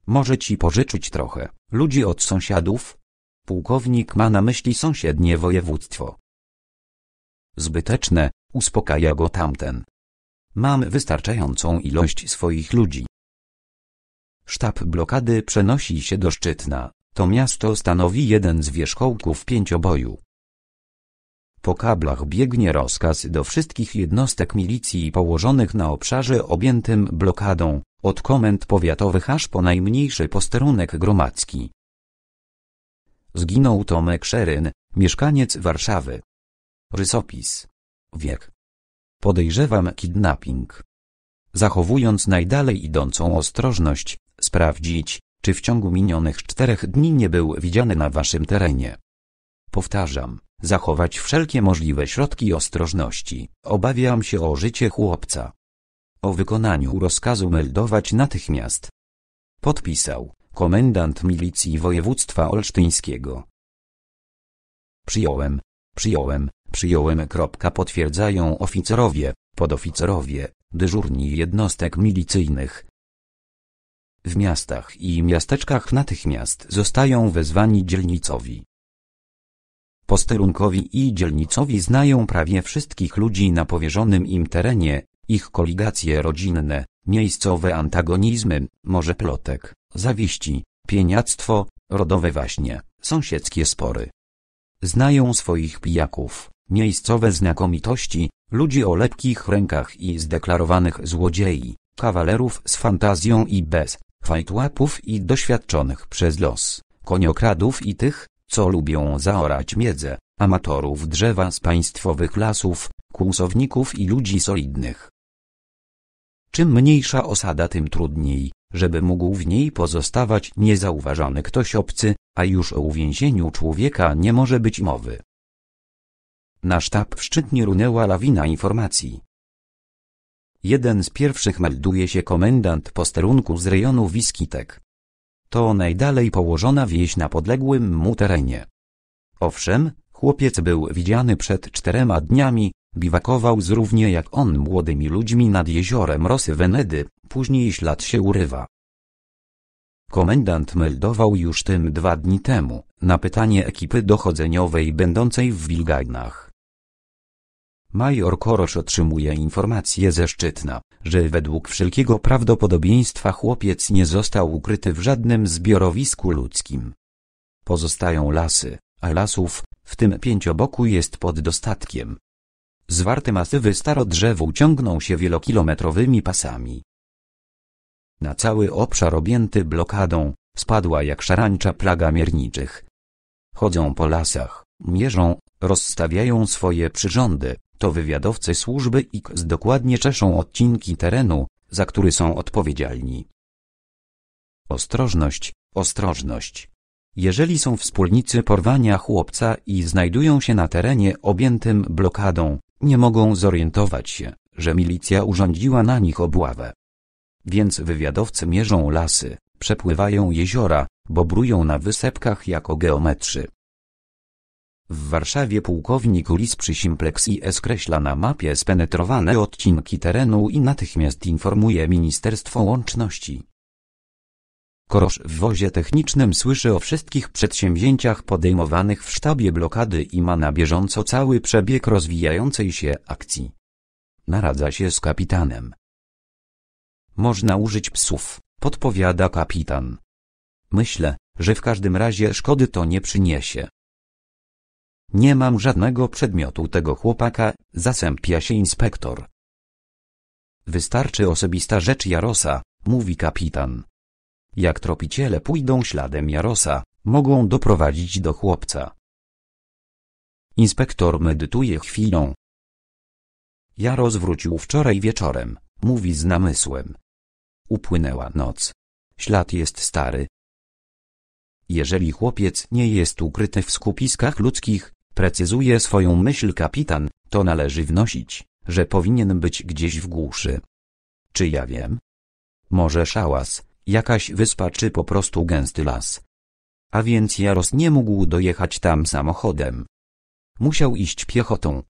Może ci pożyczyć trochę, ludzi od sąsiadów? Pułkownik ma na myśli sąsiednie województwo. Zbyteczne, Uspokaja go tamten. Mam wystarczającą ilość swoich ludzi. Sztab blokady przenosi się do Szczytna. To miasto stanowi jeden z wierzchołków pięcioboju. Po kablach biegnie rozkaz do wszystkich jednostek milicji położonych na obszarze objętym blokadą, od komend powiatowych aż po najmniejszy posterunek gromadzki. Zginął Tomek Szeryn, mieszkaniec Warszawy. Rysopis Wiek. Podejrzewam kidnapping. Zachowując najdalej idącą ostrożność, sprawdzić, czy w ciągu minionych czterech dni nie był widziany na waszym terenie. Powtarzam, zachować wszelkie możliwe środki ostrożności. Obawiam się o życie chłopca. O wykonaniu rozkazu meldować natychmiast. Podpisał komendant milicji województwa olsztyńskiego. Przyjąłem, przyjąłem, Przyjąłem. Potwierdzają oficerowie, podoficerowie, dyżurni jednostek milicyjnych. W miastach i miasteczkach natychmiast zostają wezwani dzielnicowi. Posterunkowi i dzielnicowi znają prawie wszystkich ludzi na powierzonym im terenie, ich koligacje rodzinne, miejscowe antagonizmy, może plotek, zawiści, pieniactwo, rodowe właśnie, sąsiedzkie spory. Znają swoich pijaków, miejscowe znakomitości, ludzi o lepkich rękach i zdeklarowanych złodziei, kawalerów z fantazją i bez, fajtłapów i doświadczonych przez los, koniokradów i tych, co lubią zaorać miedzę, amatorów drzewa z państwowych lasów, kłusowników i ludzi solidnych. Czym mniejsza osada tym trudniej, żeby mógł w niej pozostawać niezauważony ktoś obcy, a już o uwięzieniu człowieka nie może być mowy. Na sztab szczytnie runęła lawina informacji. Jeden z pierwszych melduje się komendant posterunku z rejonu Wiskitek. To najdalej położona wieś na podległym mu terenie. Owszem, chłopiec był widziany przed czterema dniami, biwakował z równie jak on młodymi ludźmi nad jeziorem Rosy Wenedy, później ślad się urywa. Komendant meldował już tym dwa dni temu, na pytanie ekipy dochodzeniowej będącej w Wilgajnach. Major Korosz otrzymuje informację ze Szczytna, że według wszelkiego prawdopodobieństwa chłopiec nie został ukryty w żadnym zbiorowisku ludzkim. Pozostają lasy, a lasów, w tym pięcioboku jest pod dostatkiem. Zwarte masywy starodrzewu ciągną się wielokilometrowymi pasami. Na cały obszar objęty blokadą, spadła jak szarańcza plaga mierniczych. Chodzą po lasach, mierzą, rozstawiają swoje przyrządy, to wywiadowcy służby X dokładnie czeszą odcinki terenu, za który są odpowiedzialni. Ostrożność, ostrożność. Jeżeli są wspólnicy porwania chłopca i znajdują się na terenie objętym blokadą, nie mogą zorientować się, że milicja urządziła na nich obławę. Więc wywiadowcy mierzą lasy, przepływają jeziora, bobrują na wysepkach jako geometrzy. W Warszawie pułkownik Ulis przy Simplex i skreśla na mapie spenetrowane odcinki terenu i natychmiast informuje Ministerstwo Łączności. Korosz w wozie technicznym słyszy o wszystkich przedsięwzięciach podejmowanych w sztabie blokady i ma na bieżąco cały przebieg rozwijającej się akcji. Naradza się z kapitanem. Można użyć psów, podpowiada kapitan. Myślę, że w każdym razie szkody to nie przyniesie. Nie mam żadnego przedmiotu tego chłopaka, zasępia się inspektor. Wystarczy osobista rzecz Jarosa, mówi kapitan. Jak tropiciele pójdą śladem Jarosa, mogą doprowadzić do chłopca. Inspektor medytuje chwilą. Jaros wrócił wczoraj wieczorem, mówi z namysłem. Upłynęła noc. Ślad jest stary. Jeżeli chłopiec nie jest ukryty w skupiskach ludzkich, precyzuje swoją myśl kapitan, to należy wnosić, że powinien być gdzieś w głuszy. Czy ja wiem? Może szałas, jakaś wyspa czy po prostu gęsty las. A więc Jaros nie mógł dojechać tam samochodem. Musiał iść piechotą.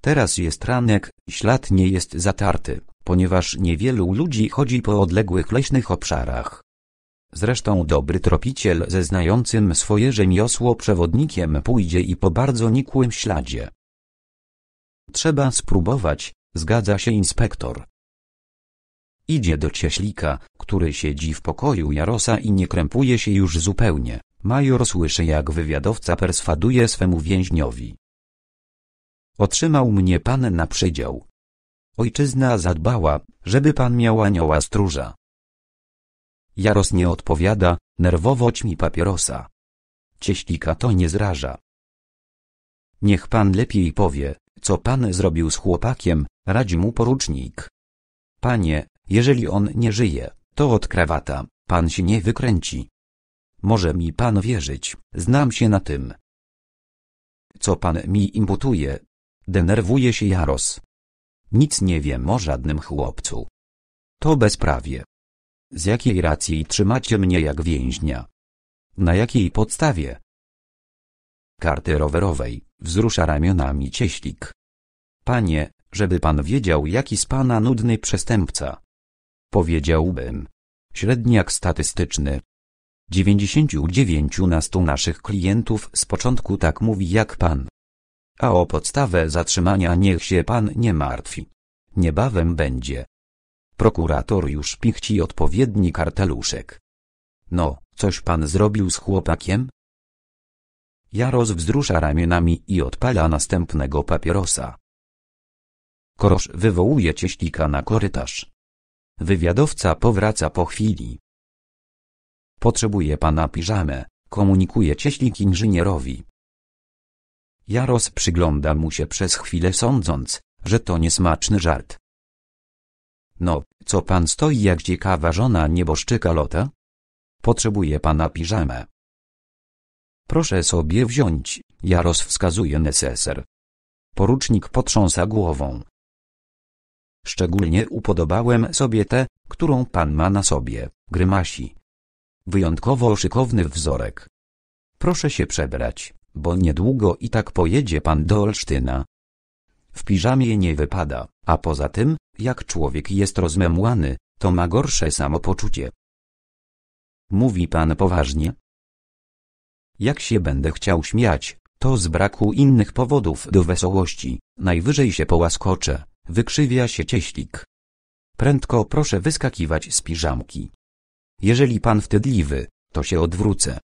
Teraz jest ranek, ślad nie jest zatarty, ponieważ niewielu ludzi chodzi po odległych leśnych obszarach. Zresztą dobry tropiciel ze znającym swoje rzemiosło przewodnikiem pójdzie i po bardzo nikłym śladzie. Trzeba spróbować, zgadza się inspektor. Idzie do cieślika, który siedzi w pokoju Jarosa i nie krępuje się już zupełnie. Major słyszy jak wywiadowca perswaduje swemu więźniowi. Otrzymał mnie pan na przydział. Ojczyzna zadbała, żeby pan miał anioła stróża. Jaros nie odpowiada, nerwowo ćmi papierosa. Cieślika to nie zraża. Niech pan lepiej powie, co pan zrobił z chłopakiem, radzi mu porucznik. Panie, jeżeli on nie żyje, to od krawata, pan się nie wykręci. Może mi pan wierzyć, znam się na tym. Co pan mi imputuje? Denerwuje się Jaros. Nic nie wiem o żadnym chłopcu. To bezprawie. Z jakiej racji trzymacie mnie jak więźnia? Na jakiej podstawie? Karty rowerowej, wzrusza ramionami cieślik. Panie, żeby pan wiedział jaki z pana nudny przestępca. Powiedziałbym. Średniak statystyczny. 99 na 100 naszych klientów z początku tak mówi jak pan. A o podstawę zatrzymania niech się pan nie martwi. Niebawem będzie. Prokurator już pichci odpowiedni karteluszek. No, coś pan zrobił z chłopakiem? Jaros wzrusza ramionami i odpala następnego papierosa. Korosz wywołuje cieślika na korytarz. Wywiadowca powraca po chwili. Potrzebuje pana piżamę, komunikuje cieślik inżynierowi. Jaros przygląda mu się przez chwilę sądząc, że to niesmaczny żart. No, co pan stoi jak ciekawa żona nieboszczyka Lota? Potrzebuje pana piżamę. Proszę sobie wziąć, ja rozwskazuję neseser. Porucznik potrząsa głową. Szczególnie upodobałem sobie tę, którą pan ma na sobie, grymasi. Wyjątkowo szykowny wzorek. Proszę się przebrać, bo niedługo i tak pojedzie pan do Olsztyna. W piżamie nie wypada. A poza tym, jak człowiek jest rozmemłany, to ma gorsze samopoczucie. Mówi pan poważnie? Jak się będę chciał śmiać, to z braku innych powodów do wesołości, najwyżej się połaskoczę, wykrzywia się cieślik. Prędko proszę wyskakiwać z piżamki. Jeżeli pan wtedliwy, to się odwrócę.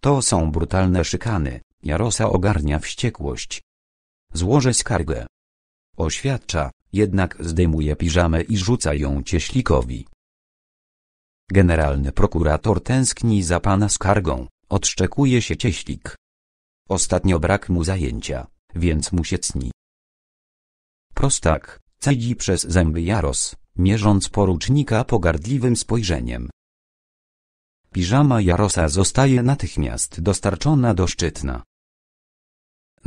To są brutalne szykany, Jarosa ogarnia wściekłość. Złożę skargę. Oświadcza, jednak zdejmuje piżamę i rzuca ją cieślikowi. Generalny prokurator tęskni za pana skargą, odszczekuje się cieślik. Ostatnio brak mu zajęcia, więc mu się cni. Prostak, cedzi przez zęby Jaros, mierząc porucznika pogardliwym spojrzeniem. Piżama Jarosa zostaje natychmiast dostarczona do Szczytna.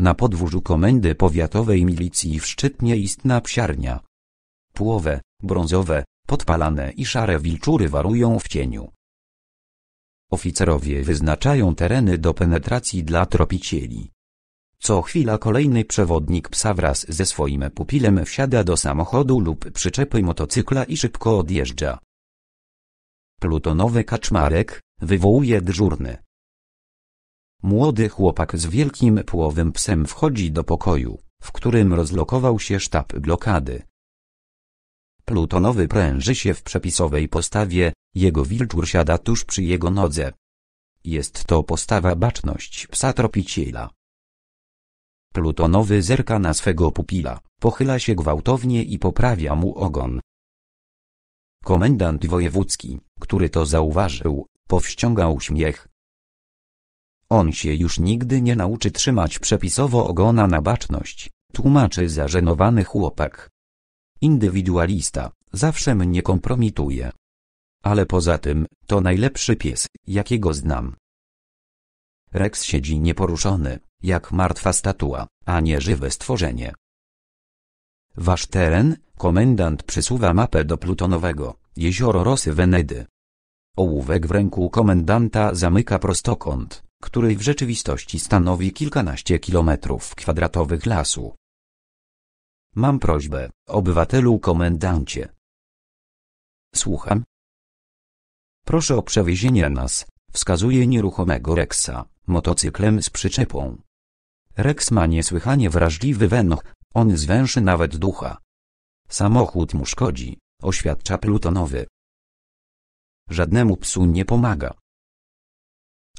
Na podwórzu Komendy Powiatowej Milicji w Szczytnie istna psiarnia. Płowe, brązowe, podpalane i szare wilczury warują w cieniu. Oficerowie wyznaczają tereny do penetracji dla tropicieli. Co chwila kolejny przewodnik psa wraz ze swoim pupilem wsiada do samochodu lub przyczepy motocykla i szybko odjeżdża. Plutonowy kaczmarek, wywołuje dyżurny. Młody chłopak z wielkim płowym psem wchodzi do pokoju, w którym rozlokował się sztab blokady. Plutonowy pręży się w przepisowej postawie, jego wilczur siada tuż przy jego nodze. Jest to postawa baczność psa tropiciela. Plutonowy zerka na swego pupila, pochyla się gwałtownie i poprawia mu ogon. Komendant wojewódzki, który to zauważył, powściągał śmiech, on się już nigdy nie nauczy trzymać przepisowo ogona na baczność, tłumaczy zażenowany chłopak. Indywidualista, zawsze mnie kompromituje. Ale poza tym, to najlepszy pies, jakiego znam. Rex siedzi nieporuszony, jak martwa statua, a nie żywe stworzenie. Wasz teren, komendant przysuwa mapę do plutonowego, jezioro Rosy Wenedy. Ołówek w ręku komendanta zamyka prostokąt który w rzeczywistości stanowi kilkanaście kilometrów kwadratowych lasu. Mam prośbę, obywatelu komendancie. Słucham. Proszę o przewiezienie nas, wskazuje nieruchomego Rexa, motocyklem z przyczepą. Rex ma niesłychanie wrażliwy węch, on zwęszy nawet ducha. Samochód mu szkodzi, oświadcza plutonowy. Żadnemu psu nie pomaga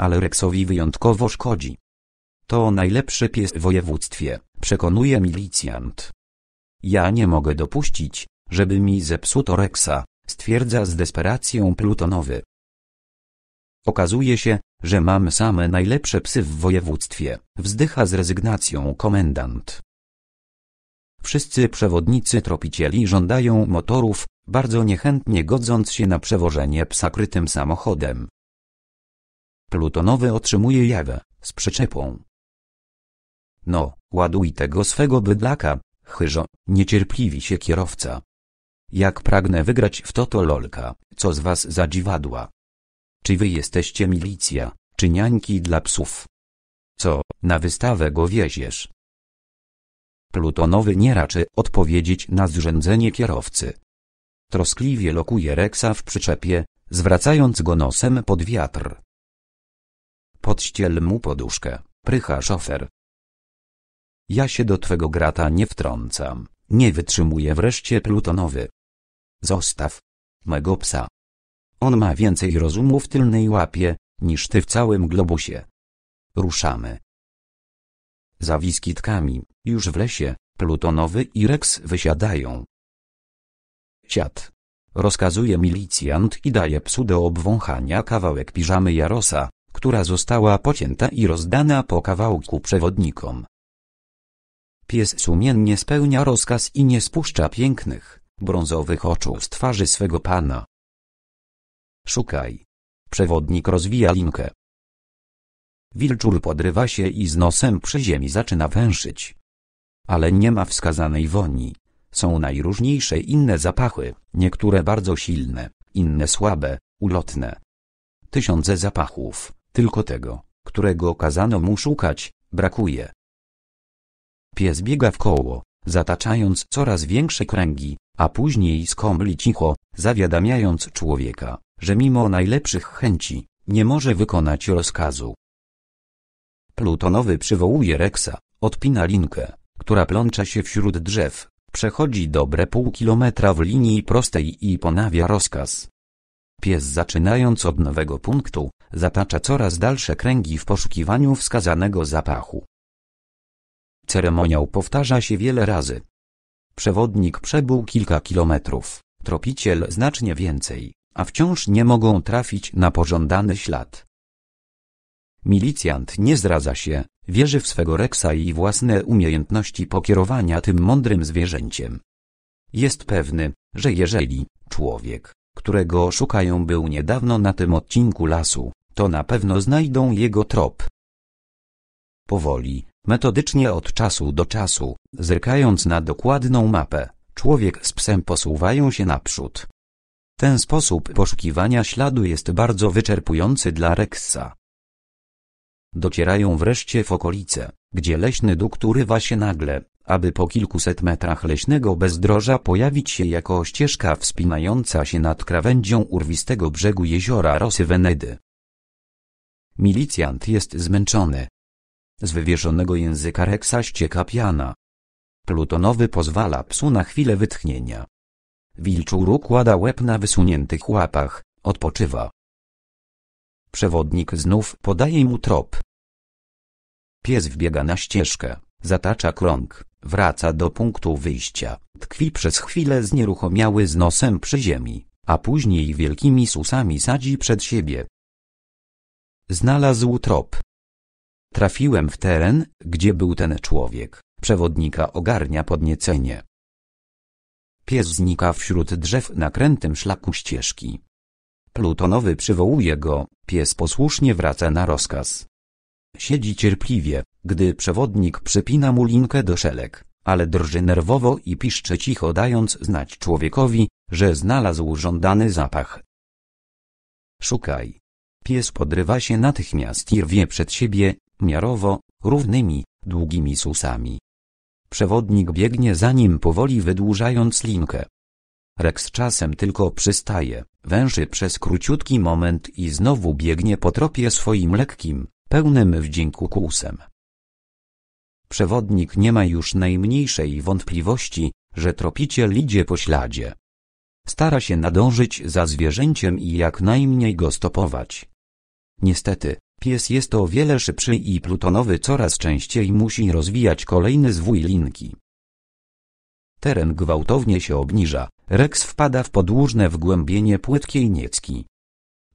ale Rexowi wyjątkowo szkodzi. To najlepszy pies w województwie, przekonuje milicjant. Ja nie mogę dopuścić, żeby mi zepsuto Rexa, stwierdza z desperacją plutonowy. Okazuje się, że mam same najlepsze psy w województwie, wzdycha z rezygnacją komendant. Wszyscy przewodnicy tropicieli żądają motorów, bardzo niechętnie godząc się na przewożenie psa krytym samochodem. Plutonowy otrzymuje jawę, z przyczepą. No, ładuj tego swego bydlaka, chyżo, niecierpliwi się kierowca. Jak pragnę wygrać w toto lolka, co z was za dziwadła? Czy wy jesteście milicja, czy niańki dla psów? Co, na wystawę go wieziesz? Plutonowy nie raczy odpowiedzieć na zrzędzenie kierowcy. Troskliwie lokuje Reksa w przyczepie, zwracając go nosem pod wiatr. Podściel mu poduszkę, prycha szofer. Ja się do twego grata nie wtrącam, nie wytrzymuje wreszcie plutonowy. Zostaw. Mego psa. On ma więcej rozumu w tylnej łapie, niż ty w całym globusie. Ruszamy. Za tkami, już w lesie, plutonowy i Rex wysiadają. Siad. Rozkazuje milicjant i daje psu do obwąchania kawałek piżamy Jarosa która została pocięta i rozdana po kawałku przewodnikom. Pies sumiennie spełnia rozkaz i nie spuszcza pięknych, brązowych oczu z twarzy swego pana. Szukaj. Przewodnik rozwija linkę. Wilczur podrywa się i z nosem przy ziemi zaczyna węszyć. Ale nie ma wskazanej woni. Są najróżniejsze inne zapachy, niektóre bardzo silne, inne słabe, ulotne. Tysiące zapachów, tylko tego, którego kazano mu szukać, brakuje. Pies biega w koło, zataczając coraz większe kręgi, a później skomli cicho, zawiadamiając człowieka, że mimo najlepszych chęci, nie może wykonać rozkazu. Plutonowy przywołuje Reksa, odpina linkę, która plącza się wśród drzew, przechodzi dobre pół kilometra w linii prostej i ponawia rozkaz. Pies zaczynając od nowego punktu, zatacza coraz dalsze kręgi w poszukiwaniu wskazanego zapachu. Ceremoniał powtarza się wiele razy. Przewodnik przebył kilka kilometrów, tropiciel znacznie więcej, a wciąż nie mogą trafić na pożądany ślad. Milicjant nie zdradza się, wierzy w swego reksa i własne umiejętności pokierowania tym mądrym zwierzęciem. Jest pewny, że jeżeli człowiek, którego szukają był niedawno na tym odcinku lasu, to na pewno znajdą jego trop. Powoli, metodycznie od czasu do czasu, zerkając na dokładną mapę, człowiek z psem posuwają się naprzód. Ten sposób poszukiwania śladu jest bardzo wyczerpujący dla Rexa. Docierają wreszcie w okolice, gdzie leśny dukt urywa się nagle, aby po kilkuset metrach leśnego bezdroża pojawić się jako ścieżka wspinająca się nad krawędzią urwistego brzegu jeziora Rosy Wenedy. Milicjant jest zmęczony. Z wywieszonego języka Reksa ścieka piana. Plutonowy pozwala psu na chwilę wytchnienia. Wilczur układa łeb na wysuniętych łapach, odpoczywa. Przewodnik znów podaje mu trop. Pies wbiega na ścieżkę, zatacza krąg, wraca do punktu wyjścia, tkwi przez chwilę znieruchomiały z nosem przy ziemi, a później wielkimi susami sadzi przed siebie, Znalazł trop. Trafiłem w teren, gdzie był ten człowiek. Przewodnika ogarnia podniecenie. Pies znika wśród drzew na krętym szlaku ścieżki. Plutonowy przywołuje go, pies posłusznie wraca na rozkaz. Siedzi cierpliwie, gdy przewodnik przypina mu linkę do szelek, ale drży nerwowo i piszcze cicho dając znać człowiekowi, że znalazł żądany zapach. Szukaj, Pies podrywa się natychmiast i rwie przed siebie, miarowo, równymi, długimi susami. Przewodnik biegnie za nim powoli wydłużając linkę. Rex czasem tylko przystaje, węszy przez króciutki moment i znowu biegnie po tropie swoim lekkim, pełnym wdzięku kłusem. Przewodnik nie ma już najmniejszej wątpliwości, że tropiciel idzie po śladzie. Stara się nadążyć za zwierzęciem i jak najmniej go stopować. Niestety, pies jest o wiele szybszy i plutonowy coraz częściej musi rozwijać kolejny zwój linki. Teren gwałtownie się obniża, Rex wpada w podłużne wgłębienie płytkiej niecki.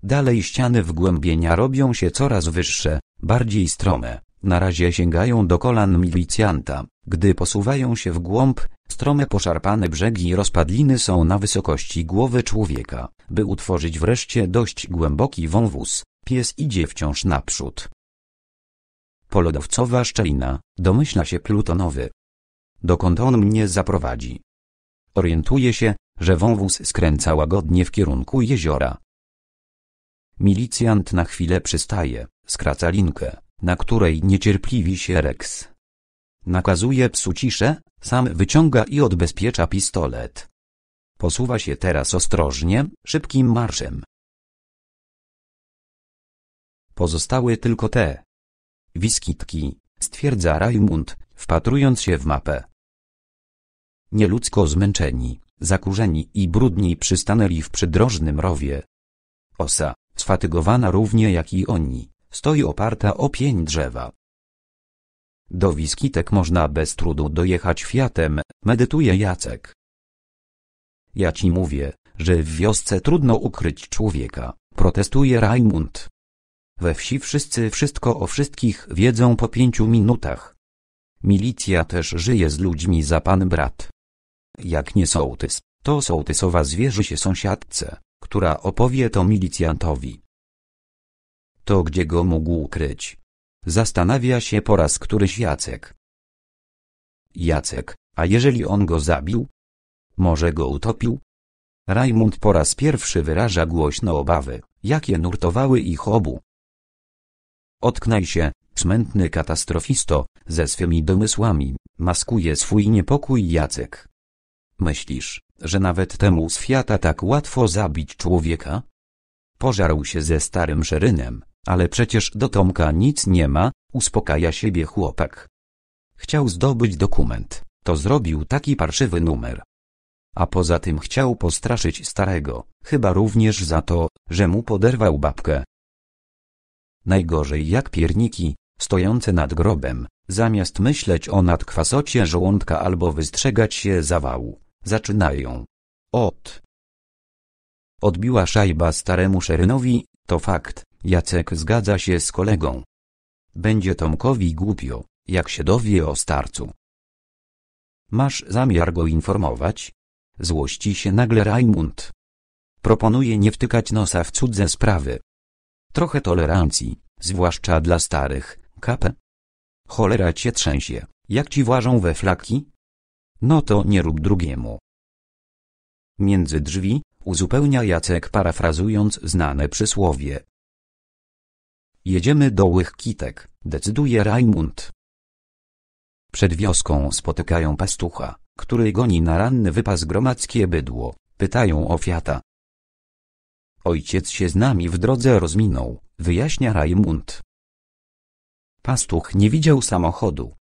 Dalej ściany wgłębienia robią się coraz wyższe, bardziej strome, na razie sięgają do kolan milicjanta, gdy posuwają się w głąb, Strome poszarpane brzegi i rozpadliny są na wysokości głowy człowieka, by utworzyć wreszcie dość głęboki wąwóz, pies idzie wciąż naprzód. Polodowcowa szczelina, domyśla się Plutonowy. Dokąd on mnie zaprowadzi? Orientuje się, że wąwóz skręca łagodnie w kierunku jeziora. Milicjant na chwilę przystaje, skraca linkę, na której niecierpliwi się Rex. Nakazuje psu ciszę, sam wyciąga i odbezpiecza pistolet. Posuwa się teraz ostrożnie, szybkim marszem. Pozostały tylko te wiskitki, stwierdza Raymond, wpatrując się w mapę. Nieludzko zmęczeni, zakurzeni i brudni przystanęli w przydrożnym rowie. Osa, sfatygowana równie jak i oni, stoi oparta o pień drzewa, do Wiskitek można bez trudu dojechać Fiatem, medytuje Jacek. Ja ci mówię, że w wiosce trudno ukryć człowieka, protestuje Rajmund. We wsi wszyscy wszystko o wszystkich wiedzą po pięciu minutach. Milicja też żyje z ludźmi za pan brat. Jak nie sołtys, to sołtysowa zwierzy się sąsiadce, która opowie to milicjantowi. To gdzie go mógł ukryć? Zastanawia się po raz któryś Jacek. Jacek, a jeżeli on go zabił? Może go utopił? Rajmund po raz pierwszy wyraża głośno obawy, jakie nurtowały ich obu. Otknaj się, smętny katastrofisto, ze swymi domysłami, maskuje swój niepokój Jacek. Myślisz, że nawet temu z Fiata tak łatwo zabić człowieka? Pożarł się ze starym szerynem, ale przecież do Tomka nic nie ma, uspokaja siebie chłopak. Chciał zdobyć dokument, to zrobił taki parszywy numer. A poza tym chciał postraszyć starego, chyba również za to, że mu poderwał babkę. Najgorzej jak pierniki, stojące nad grobem, zamiast myśleć o nadkwasocie żołądka albo wystrzegać się zawału, zaczynają. Od. Odbiła szajba staremu Szerynowi, to fakt, Jacek zgadza się z kolegą. Będzie Tomkowi głupio, jak się dowie o starcu. Masz zamiar go informować? Złości się nagle Rajmund. Proponuje nie wtykać nosa w cudze sprawy. Trochę tolerancji, zwłaszcza dla starych, kapę. Cholera cię trzęsie, jak ci włażą we flaki? No to nie rób drugiemu. Między drzwi, uzupełnia Jacek parafrazując znane przysłowie. Jedziemy do Łychkitek, decyduje Rajmund. Przed wioską spotykają pastucha, który goni na ranny wypas gromadzkie bydło, pytają o Fiata. Ojciec się z nami w drodze rozminął, wyjaśnia Rajmund. Pastuch nie widział samochodu.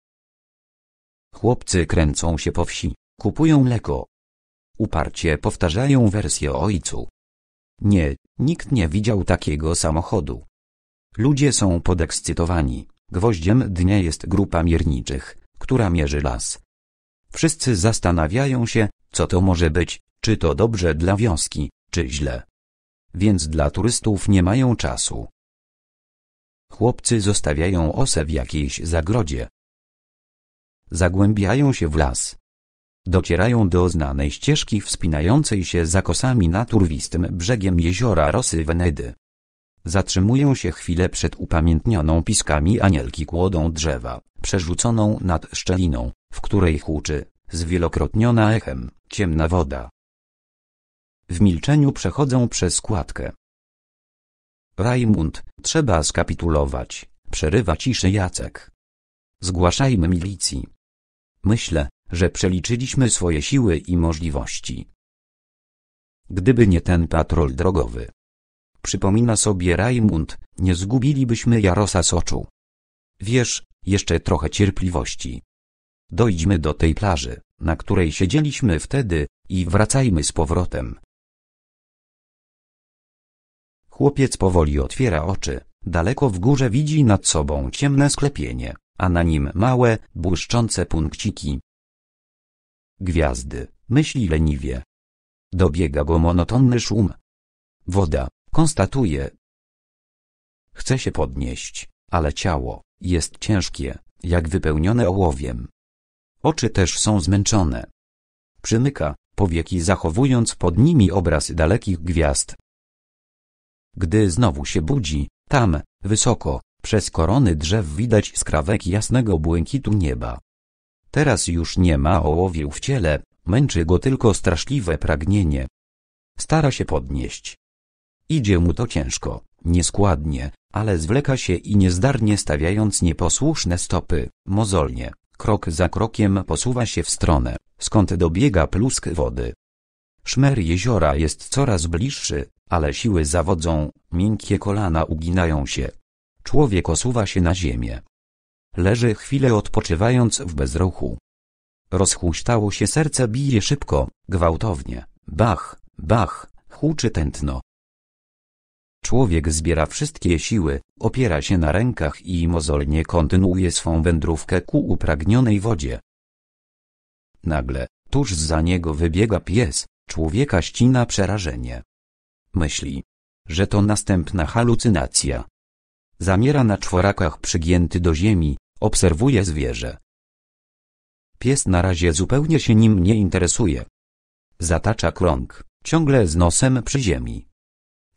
Chłopcy kręcą się po wsi, kupują leko. Uparcie powtarzają wersję ojcu. Nie, nikt nie widział takiego samochodu. Ludzie są podekscytowani. Gwoździem dnia jest grupa mierniczych, która mierzy las. Wszyscy zastanawiają się, co to może być, czy to dobrze dla wioski, czy źle. Więc dla turystów nie mają czasu. Chłopcy zostawiają osę w jakiejś zagrodzie. Zagłębiają się w las. Docierają do znanej ścieżki wspinającej się za kosami na turwistym brzegiem jeziora Rosy Wenedy. Zatrzymuję się chwilę przed upamiętnioną piskami anielki kłodą drzewa, przerzuconą nad szczeliną, w której huczy, zwielokrotniona echem, ciemna woda. W milczeniu przechodzą przez kładkę. Rajmund, trzeba skapitulować, przerywa ciszy Jacek. Zgłaszajmy milicji. Myślę, że przeliczyliśmy swoje siły i możliwości. Gdyby nie ten patrol drogowy, Przypomina sobie Rajmund, nie zgubilibyśmy Jarosa z oczu. Wiesz, jeszcze trochę cierpliwości. Dojdźmy do tej plaży, na której siedzieliśmy wtedy, i wracajmy z powrotem. Chłopiec powoli otwiera oczy, daleko w górze widzi nad sobą ciemne sklepienie, a na nim małe, błyszczące punkciki. Gwiazdy, myśli leniwie. Dobiega go monotonny szum. Woda, Konstatuje. Chce się podnieść, ale ciało jest ciężkie, jak wypełnione ołowiem. Oczy też są zmęczone. Przymyka powieki zachowując pod nimi obraz dalekich gwiazd. Gdy znowu się budzi, tam, wysoko, przez korony drzew widać skrawek jasnego błękitu nieba. Teraz już nie ma ołowiu w ciele, męczy go tylko straszliwe pragnienie. Stara się podnieść, Idzie mu to ciężko, nieskładnie, ale zwleka się i niezdarnie stawiając nieposłuszne stopy, mozolnie, krok za krokiem posuwa się w stronę, skąd dobiega plusk wody. Szmer jeziora jest coraz bliższy, ale siły zawodzą, miękkie kolana uginają się. Człowiek osuwa się na ziemię. Leży chwilę odpoczywając w bezruchu. Rozhuśtało się serce bije szybko, gwałtownie, bach, bach, huczy tętno, Człowiek zbiera wszystkie siły, opiera się na rękach i mozolnie kontynuuje swą wędrówkę ku upragnionej wodzie. Nagle, tuż za niego wybiega pies, człowieka ścina przerażenie. Myśli, że to następna halucynacja. Zamiera na czworakach przygięty do ziemi, obserwuje zwierzę. Pies na razie zupełnie się nim nie interesuje. Zatacza krąg, ciągle z nosem przy ziemi.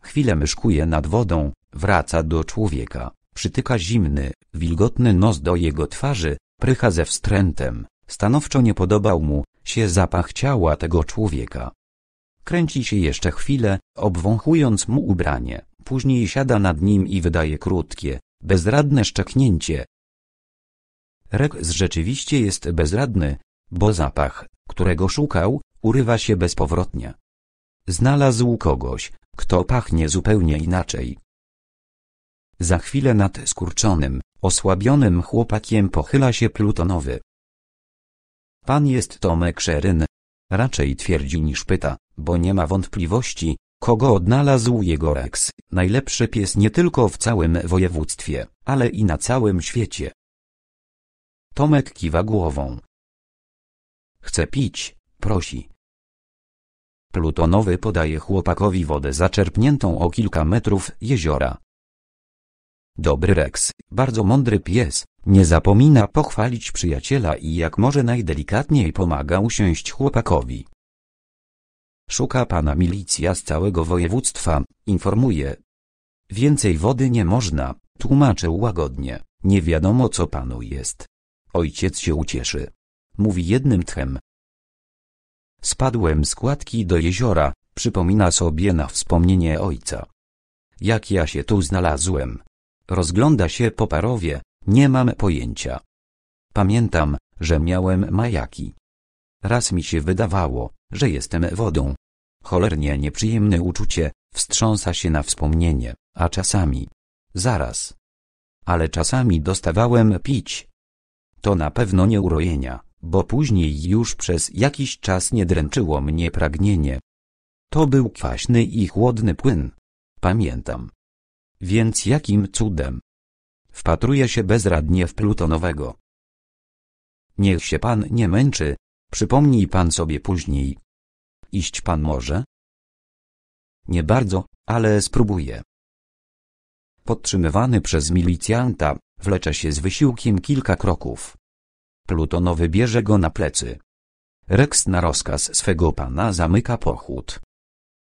Chwilę myszkuje nad wodą, wraca do człowieka, przytyka zimny, wilgotny nos do jego twarzy, prycha ze wstrętem, stanowczo nie podobał mu się zapach ciała tego człowieka. Kręci się jeszcze chwilę, obwąchując mu ubranie, później siada nad nim i wydaje krótkie, bezradne szczeknięcie. Rex rzeczywiście jest bezradny, bo zapach, którego szukał, urywa się bezpowrotnie. Znalazł kogoś, kto pachnie zupełnie inaczej. Za chwilę nad skurczonym, osłabionym chłopakiem pochyla się plutonowy. Pan jest Tomek Szeryn. Raczej twierdzi niż pyta, bo nie ma wątpliwości, kogo odnalazł jego Rex, najlepszy pies nie tylko w całym województwie, ale i na całym świecie. Tomek kiwa głową. Chce pić, prosi, Plutonowy podaje chłopakowi wodę zaczerpniętą o kilka metrów jeziora. Dobry Rex, bardzo mądry pies, nie zapomina pochwalić przyjaciela i jak może najdelikatniej pomaga usiąść chłopakowi. Szuka pana milicja z całego województwa, informuje. Więcej wody nie można, tłumaczę łagodnie, nie wiadomo co panu jest. Ojciec się ucieszy. Mówi jednym tchem. Spadłem z kładki do jeziora, przypomina sobie na wspomnienie ojca. Jak ja się tu znalazłem? Rozgląda się po parowie, nie mam pojęcia. Pamiętam, że miałem majaki. Raz mi się wydawało, że jestem wodą. Cholernie nieprzyjemne uczucie, wstrząsa się na wspomnienie, a czasami. Zaraz. Ale czasami dostawałem pić. To na pewno nie urojenia bo później już przez jakiś czas nie dręczyło mnie pragnienie. To był kwaśny i chłodny płyn. Pamiętam. Więc jakim cudem? Wpatruję się bezradnie w plutonowego. Niech się pan nie męczy, przypomnij pan sobie później. Iść pan może? Nie bardzo, ale spróbuję. Podtrzymywany przez milicjanta, wlecze się z wysiłkiem kilka kroków. Plutonowy bierze go na plecy. Rex na rozkaz swego pana zamyka pochód.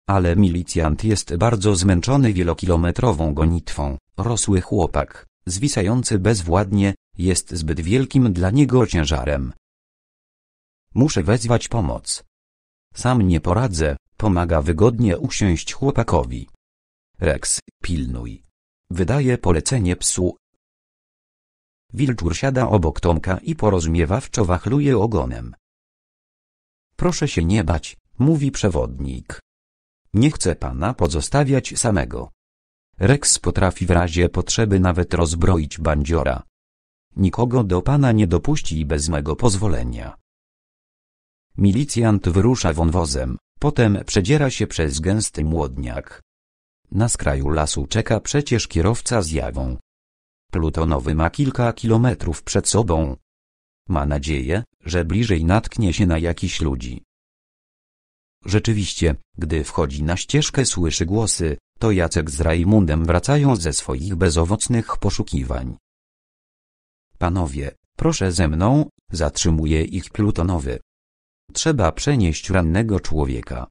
Ale milicjant jest bardzo zmęczony wielokilometrową gonitwą, rosły chłopak, zwisający bezwładnie, jest zbyt wielkim dla niego ciężarem. Muszę wezwać pomoc. Sam nie poradzę, pomaga wygodnie usiąść chłopakowi. Rex, pilnuj. Wydaje polecenie psu, Wilczur siada obok Tomka i porozumiewawczo wachluje ogonem. Proszę się nie bać, mówi przewodnik. Nie chcę pana pozostawiać samego. Rex potrafi w razie potrzeby nawet rozbroić bandziora. Nikogo do pana nie dopuści bez mego pozwolenia. Milicjant wyrusza wąwozem, potem przedziera się przez gęsty młodniak. Na skraju lasu czeka przecież kierowca z jawą. Plutonowy ma kilka kilometrów przed sobą. Ma nadzieję, że bliżej natknie się na jakiś ludzi. Rzeczywiście, gdy wchodzi na ścieżkę słyszy głosy, to Jacek z Rajmundem wracają ze swoich bezowocnych poszukiwań. Panowie, proszę ze mną, zatrzymuje ich Plutonowy. Trzeba przenieść rannego człowieka.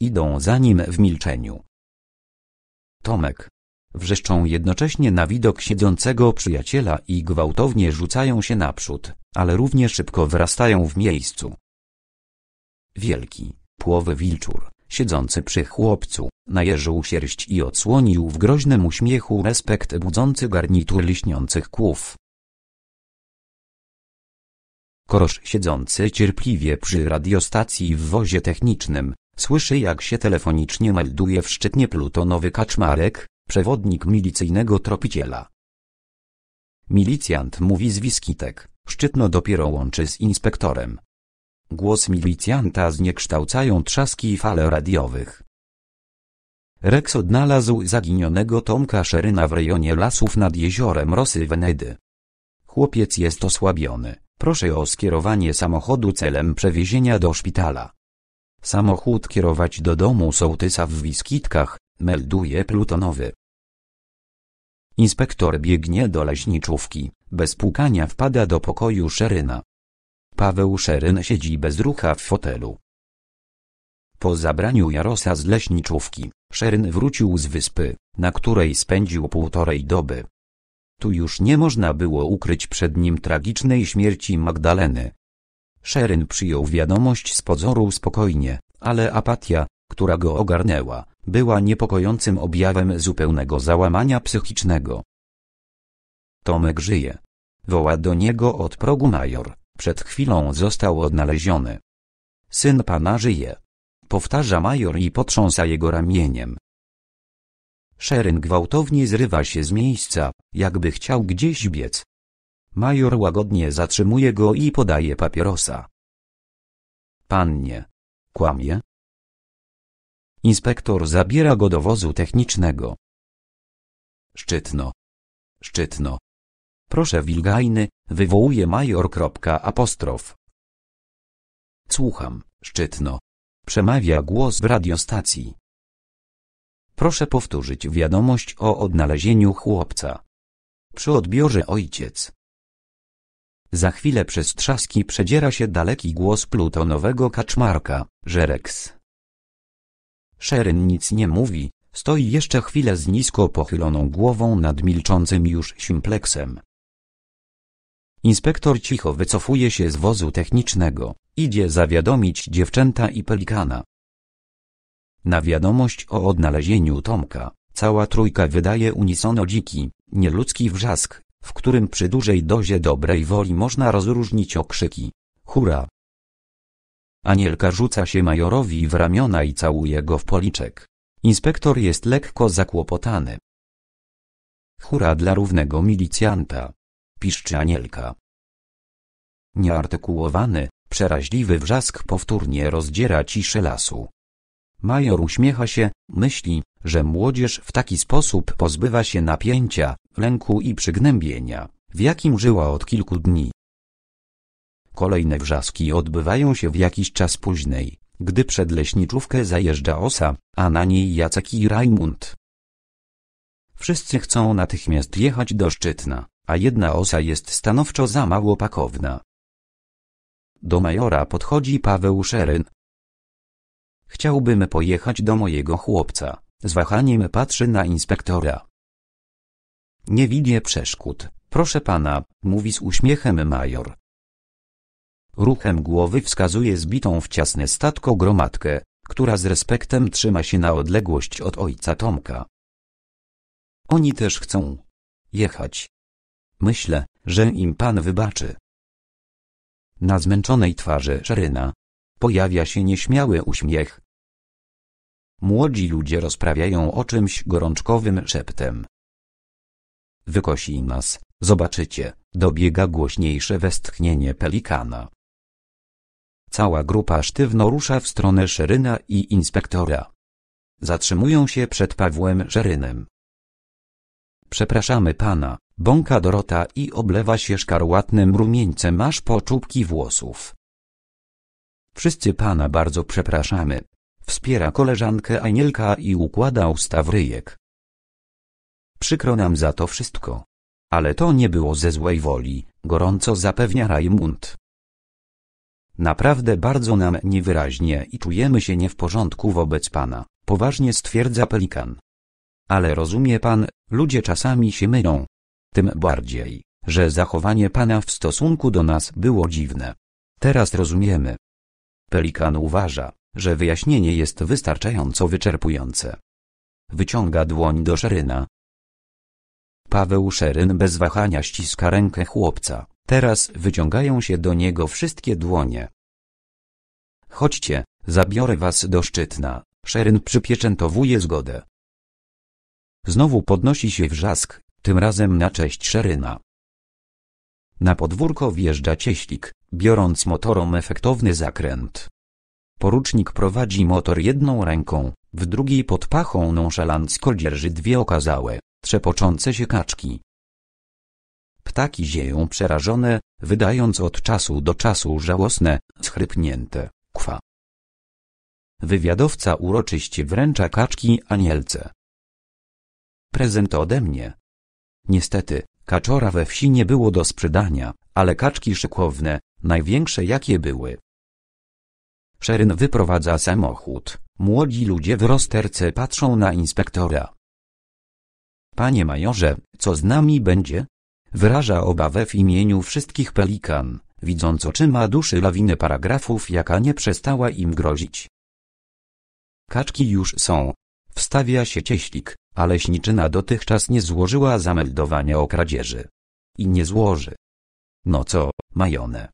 Idą za nim w milczeniu. Tomek, Wrzeszczą jednocześnie na widok siedzącego przyjaciela i gwałtownie rzucają się naprzód, ale równie szybko wyrastają w miejscu. Wielki, płowy wilczur, siedzący przy chłopcu, najeżył sierść i odsłonił w groźnym uśmiechu respekt budzący garnitur liśniących kłów. Korosz siedzący cierpliwie przy radiostacji w wozie technicznym, słyszy jak się telefonicznie melduje w szczytnie plutonowy kaczmarek, Przewodnik milicyjnego tropiciela. Milicjant mówi z wiskitek, szczytno dopiero łączy z inspektorem. Głos milicjanta zniekształcają trzaski i fale radiowych. Rex odnalazł zaginionego Tomka Szeryna w rejonie lasów nad jeziorem Rosy Wenedy. Chłopiec jest osłabiony, proszę o skierowanie samochodu celem przewiezienia do szpitala. Samochód kierować do domu sołtysa w Wiskitkach, Melduje plutonowy. Inspektor biegnie do leśniczówki, bez pukania wpada do pokoju Szeryna. Paweł Szeryn siedzi bez rucha w fotelu. Po zabraniu Jarosa z leśniczówki, Szeryn wrócił z wyspy, na której spędził półtorej doby. Tu już nie można było ukryć przed nim tragicznej śmierci Magdaleny. Szeryn przyjął wiadomość z pozoru spokojnie, ale apatia, która go ogarnęła, była niepokojącym objawem zupełnego załamania psychicznego. Tomek żyje. Woła do niego od progu major, przed chwilą został odnaleziony. Syn pana żyje. Powtarza major i potrząsa jego ramieniem. Szeryn gwałtownie zrywa się z miejsca, jakby chciał gdzieś biec. Major łagodnie zatrzymuje go i podaje papierosa. Pannie. Kłamie? Inspektor zabiera go do wozu technicznego. Szczytno. Szczytno. Proszę Wilgajny, wywołuje major. Apostrof. Słucham, szczytno. Przemawia głos w radiostacji. Proszę powtórzyć wiadomość o odnalezieniu chłopca. Przy odbiorze ojciec. Za chwilę przez trzaski przedziera się daleki głos plutonowego kaczmarka, Żereks. Sharon nic nie mówi, stoi jeszcze chwilę z nisko pochyloną głową nad milczącym już simpleksem. Inspektor cicho wycofuje się z wozu technicznego, idzie zawiadomić dziewczęta i pelikana. Na wiadomość o odnalezieniu Tomka, cała trójka wydaje unisono dziki, nieludzki wrzask, w którym przy dużej dozie dobrej woli można rozróżnić okrzyki. Hura! Anielka rzuca się majorowi w ramiona i całuje go w policzek. Inspektor jest lekko zakłopotany. Hura dla równego milicjanta. Piszczy Anielka. Nieartykułowany, przeraźliwy wrzask powtórnie rozdziera ciszę lasu. Major uśmiecha się, myśli, że młodzież w taki sposób pozbywa się napięcia, lęku i przygnębienia, w jakim żyła od kilku dni. Kolejne wrzaski odbywają się w jakiś czas później, gdy przed leśniczówkę zajeżdża osa, a na niej Jacek i Rajmund. Wszyscy chcą natychmiast jechać do Szczytna, a jedna osa jest stanowczo za mało pakowna. Do majora podchodzi Paweł Szeryn. Chciałbym pojechać do mojego chłopca, z wahaniem patrzy na inspektora. Nie widzę przeszkód, proszę pana, mówi z uśmiechem major. Ruchem głowy wskazuje zbitą w ciasne statko gromadkę, która z respektem trzyma się na odległość od ojca Tomka. Oni też chcą jechać. Myślę, że im pan wybaczy. Na zmęczonej twarzy Szaryna pojawia się nieśmiały uśmiech. Młodzi ludzie rozprawiają o czymś gorączkowym szeptem. Wykosi nas, zobaczycie, dobiega głośniejsze westchnienie pelikana. Cała grupa sztywno rusza w stronę Szeryna i inspektora. Zatrzymują się przed Pawłem Szerynem. Przepraszamy pana, bąka Dorota i oblewa się szkarłatnym rumieńcem aż po czubki włosów. Wszyscy pana bardzo przepraszamy. Wspiera koleżankę Anielka i układa usta w ryjek. Przykro nam za to wszystko. Ale to nie było ze złej woli, gorąco zapewnia Raimund. Naprawdę bardzo nam niewyraźnie i czujemy się nie w porządku wobec Pana, poważnie stwierdza pelikan. Ale rozumie Pan, ludzie czasami się mylą. Tym bardziej, że zachowanie Pana w stosunku do nas było dziwne. Teraz rozumiemy. Pelikan uważa, że wyjaśnienie jest wystarczająco wyczerpujące. Wyciąga dłoń do Szeryna. Paweł Szeryn bez wahania ściska rękę chłopca. Teraz wyciągają się do niego wszystkie dłonie. Chodźcie, zabiorę was do szczytna. Szeryn przypieczętowuje zgodę. Znowu podnosi się wrzask, tym razem na cześć Szeryna. Na podwórko wjeżdża cieślik, biorąc motorom efektowny zakręt. Porucznik prowadzi motor jedną ręką, w drugiej pod pachą nonszalancko dzierży dwie okazałe, trzepoczące się kaczki. Ptaki zieją przerażone, wydając od czasu do czasu żałosne, schrypnięte, kwa. Wywiadowca uroczyście wręcza kaczki anielce. Prezent ode mnie. Niestety, kaczora we wsi nie było do sprzedania, ale kaczki szykowne, największe jakie były. Szeryn wyprowadza samochód. Młodzi ludzie w rozterce patrzą na inspektora. Panie majorze, co z nami będzie? wyraża obawę w imieniu wszystkich pelikan, widząc oczyma duszy lawiny paragrafów jaka nie przestała im grozić. Kaczki już są. Wstawia się cieślik, ale śniczyna dotychczas nie złożyła zameldowania o kradzieży. I nie złoży. No co, majone.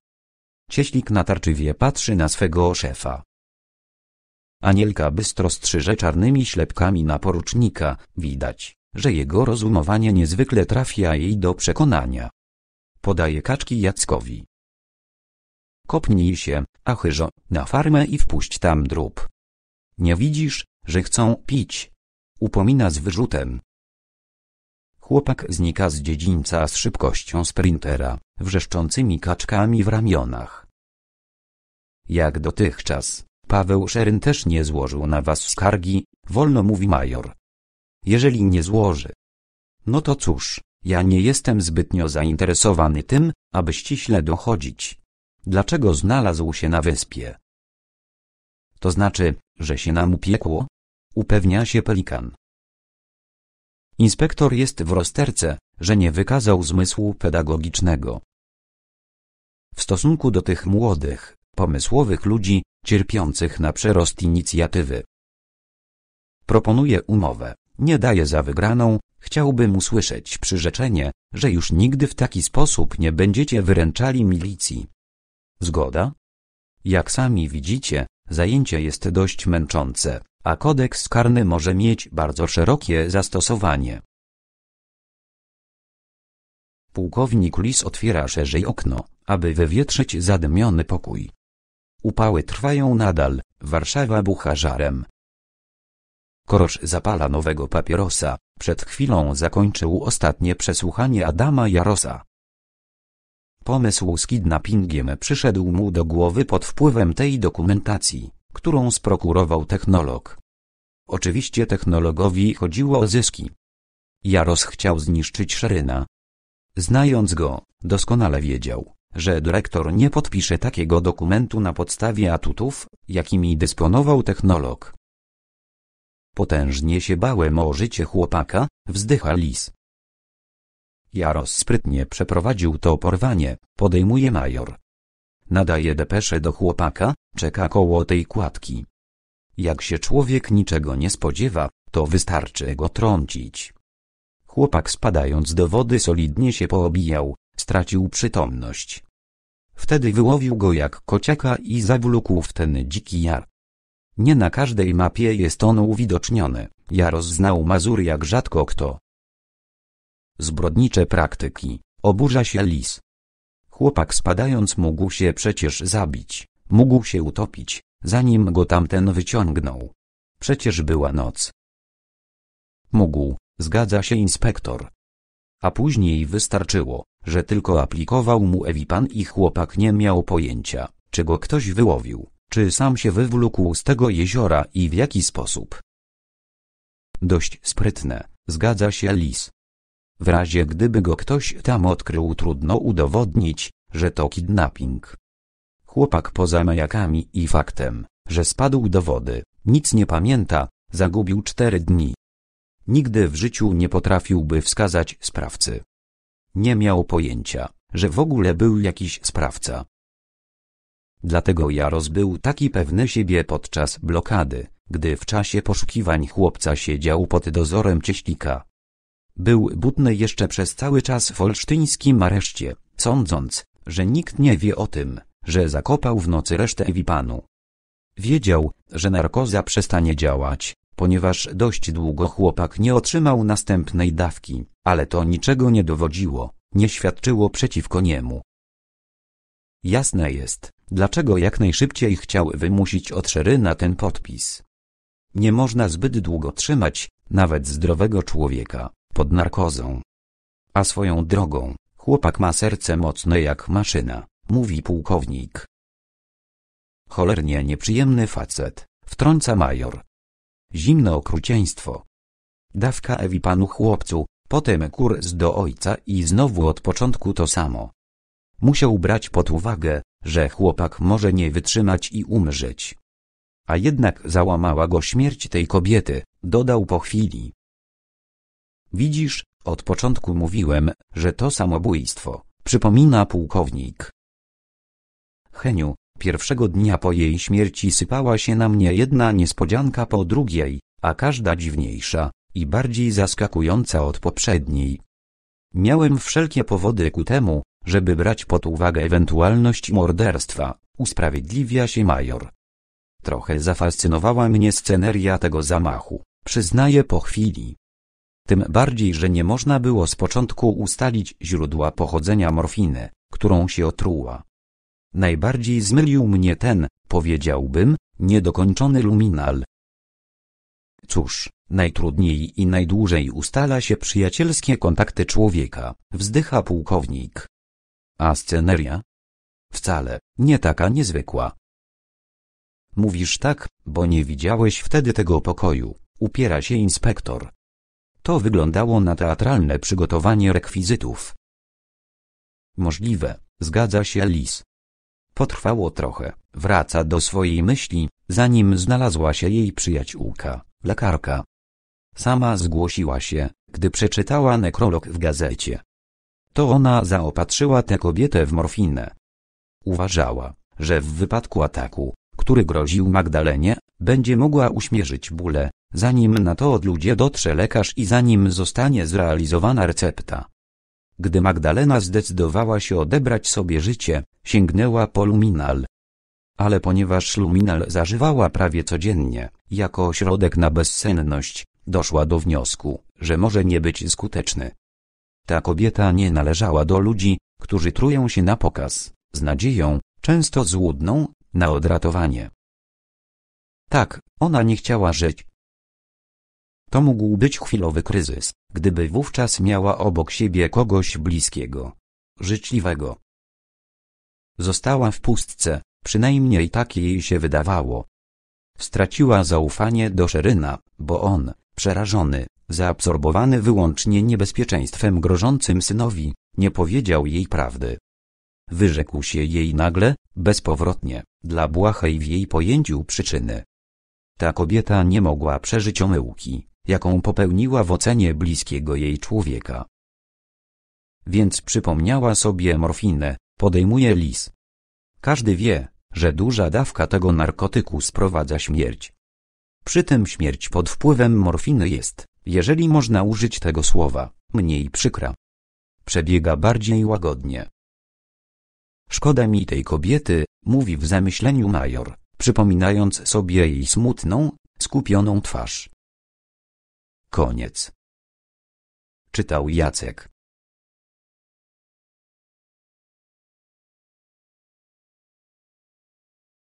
Cieślik natarczywie patrzy na swego szefa. Anielka bystro strzyże czarnymi ślepkami na porucznika, widać, że jego rozumowanie niezwykle trafia jej do przekonania. Podaje kaczki Jackowi. Kopnij się, achyżo, na farmę i wpuść tam drób. Nie widzisz, że chcą pić. Upomina z wyrzutem. Chłopak znika z dziedzińca z szybkością sprintera, wrzeszczącymi kaczkami w ramionach. Jak dotychczas, Paweł Szeryn też nie złożył na was skargi, wolno mówi major jeżeli nie złoży. No to cóż, ja nie jestem zbytnio zainteresowany tym, aby ściśle dochodzić. Dlaczego znalazł się na wyspie? To znaczy, że się nam upiekło? Upewnia się pelikan. Inspektor jest w rozterce, że nie wykazał zmysłu pedagogicznego. W stosunku do tych młodych, pomysłowych ludzi, cierpiących na przerost inicjatywy. Proponuję umowę, nie daje za wygraną, chciałbym usłyszeć przyrzeczenie, że już nigdy w taki sposób nie będziecie wyręczali milicji. Zgoda? Jak sami widzicie, zajęcie jest dość męczące, a kodeks karny może mieć bardzo szerokie zastosowanie. Pułkownik Lis otwiera szerzej okno, aby wywietrzyć zadymiony pokój. Upały trwają nadal, Warszawa bucha żarem, Korosz zapala nowego papierosa, przed chwilą zakończył ostatnie przesłuchanie Adama Jarosa. Pomysł z kidnappingiem przyszedł mu do głowy pod wpływem tej dokumentacji, którą sprokurował technolog. Oczywiście technologowi chodziło o zyski. Jaros chciał zniszczyć Szeryna. Znając go, doskonale wiedział, że dyrektor nie podpisze takiego dokumentu na podstawie atutów, jakimi dysponował technolog. Potężnie się bałem o życie chłopaka, wzdycha lis. Jaros sprytnie przeprowadził to porwanie, podejmuje major. Nadaje depesze do chłopaka, czeka koło tej kładki. Jak się człowiek niczego nie spodziewa, to wystarczy go trącić. Chłopak spadając do wody solidnie się poobijał, stracił przytomność. Wtedy wyłowił go jak kociaka i zawlókł w ten dziki jar. Nie na każdej mapie jest on uwidoczniony, ja rozznał Mazur jak rzadko kto. Zbrodnicze praktyki, oburza się lis. Chłopak spadając mógł się przecież zabić, mógł się utopić, zanim go tamten wyciągnął. Przecież była noc. Mógł, zgadza się inspektor. A później wystarczyło, że tylko aplikował mu Ewipan i chłopak nie miał pojęcia, czego ktoś wyłowił. Czy sam się wywlókł z tego jeziora i w jaki sposób? Dość sprytne, zgadza się Lis. W razie gdyby go ktoś tam odkrył trudno udowodnić, że to kidnapping. Chłopak poza majakami i faktem, że spadł do wody, nic nie pamięta, zagubił cztery dni. Nigdy w życiu nie potrafiłby wskazać sprawcy. Nie miał pojęcia, że w ogóle był jakiś sprawca, Dlatego Jaros był taki pewny siebie podczas blokady, gdy w czasie poszukiwań chłopca siedział pod dozorem cieśnika. Był butny jeszcze przez cały czas w olsztyńskim areszcie, sądząc, że nikt nie wie o tym, że zakopał w nocy resztę Wipanu. Wiedział, że narkoza przestanie działać, ponieważ dość długo chłopak nie otrzymał następnej dawki, ale to niczego nie dowodziło, nie świadczyło przeciwko niemu. Jasne jest, Dlaczego jak najszybciej chciał wymusić od Szeryna ten podpis? Nie można zbyt długo trzymać, nawet zdrowego człowieka, pod narkozą. A swoją drogą, chłopak ma serce mocne jak maszyna, mówi pułkownik. Cholernie nieprzyjemny facet, wtrąca major. Zimne okrucieństwo. Dawka Ewi panu chłopcu, potem kurs do ojca i znowu od początku to samo. Musiał brać pod uwagę, że chłopak może nie wytrzymać i umrzeć. A jednak załamała go śmierć tej kobiety, dodał po chwili. Widzisz, od początku mówiłem, że to samobójstwo, przypomina pułkownik. Heniu, pierwszego dnia po jej śmierci sypała się na mnie jedna niespodzianka po drugiej, a każda dziwniejsza i bardziej zaskakująca od poprzedniej. Miałem wszelkie powody ku temu, żeby brać pod uwagę ewentualność morderstwa, usprawiedliwia się major. Trochę zafascynowała mnie sceneria tego zamachu, przyznaję po chwili. Tym bardziej, że nie można było z początku ustalić źródła pochodzenia morfiny, którą się otruła. Najbardziej zmylił mnie ten, powiedziałbym, niedokończony luminal. Cóż, najtrudniej i najdłużej ustala się przyjacielskie kontakty człowieka, wzdycha pułkownik. A sceneria? Wcale, nie taka niezwykła. Mówisz tak, bo nie widziałeś wtedy tego pokoju, upiera się inspektor. To wyglądało na teatralne przygotowanie rekwizytów. Możliwe, zgadza się Lis. Potrwało trochę, wraca do swojej myśli, zanim znalazła się jej przyjaciółka, lekarka. Sama zgłosiła się, gdy przeczytała nekrolog w gazecie to ona zaopatrzyła tę kobietę w morfinę. Uważała, że w wypadku ataku, który groził Magdalenie, będzie mogła uśmierzyć bóle, zanim na to od ludzie dotrze lekarz i zanim zostanie zrealizowana recepta. Gdy Magdalena zdecydowała się odebrać sobie życie, sięgnęła po luminal. Ale ponieważ luminal zażywała prawie codziennie, jako środek na bezsenność, doszła do wniosku, że może nie być skuteczny. Ta kobieta nie należała do ludzi, którzy trują się na pokaz, z nadzieją, często złudną, na odratowanie. Tak, ona nie chciała żyć. To mógł być chwilowy kryzys, gdyby wówczas miała obok siebie kogoś bliskiego, życzliwego. Została w pustce, przynajmniej tak jej się wydawało. Straciła zaufanie do Szeryna, bo on, przerażony, zaabsorbowany wyłącznie niebezpieczeństwem grożącym synowi, nie powiedział jej prawdy. Wyrzekł się jej nagle, bezpowrotnie, dla błahej w jej pojęciu przyczyny. Ta kobieta nie mogła przeżyć omyłki, jaką popełniła w ocenie bliskiego jej człowieka. Więc przypomniała sobie morfinę, podejmuje lis. Każdy wie, że duża dawka tego narkotyku sprowadza śmierć. Przy tym śmierć pod wpływem morfiny jest, jeżeli można użyć tego słowa, mniej przykra. Przebiega bardziej łagodnie. Szkoda mi tej kobiety, mówi w zamyśleniu major, przypominając sobie jej smutną, skupioną twarz. Koniec. Czytał Jacek.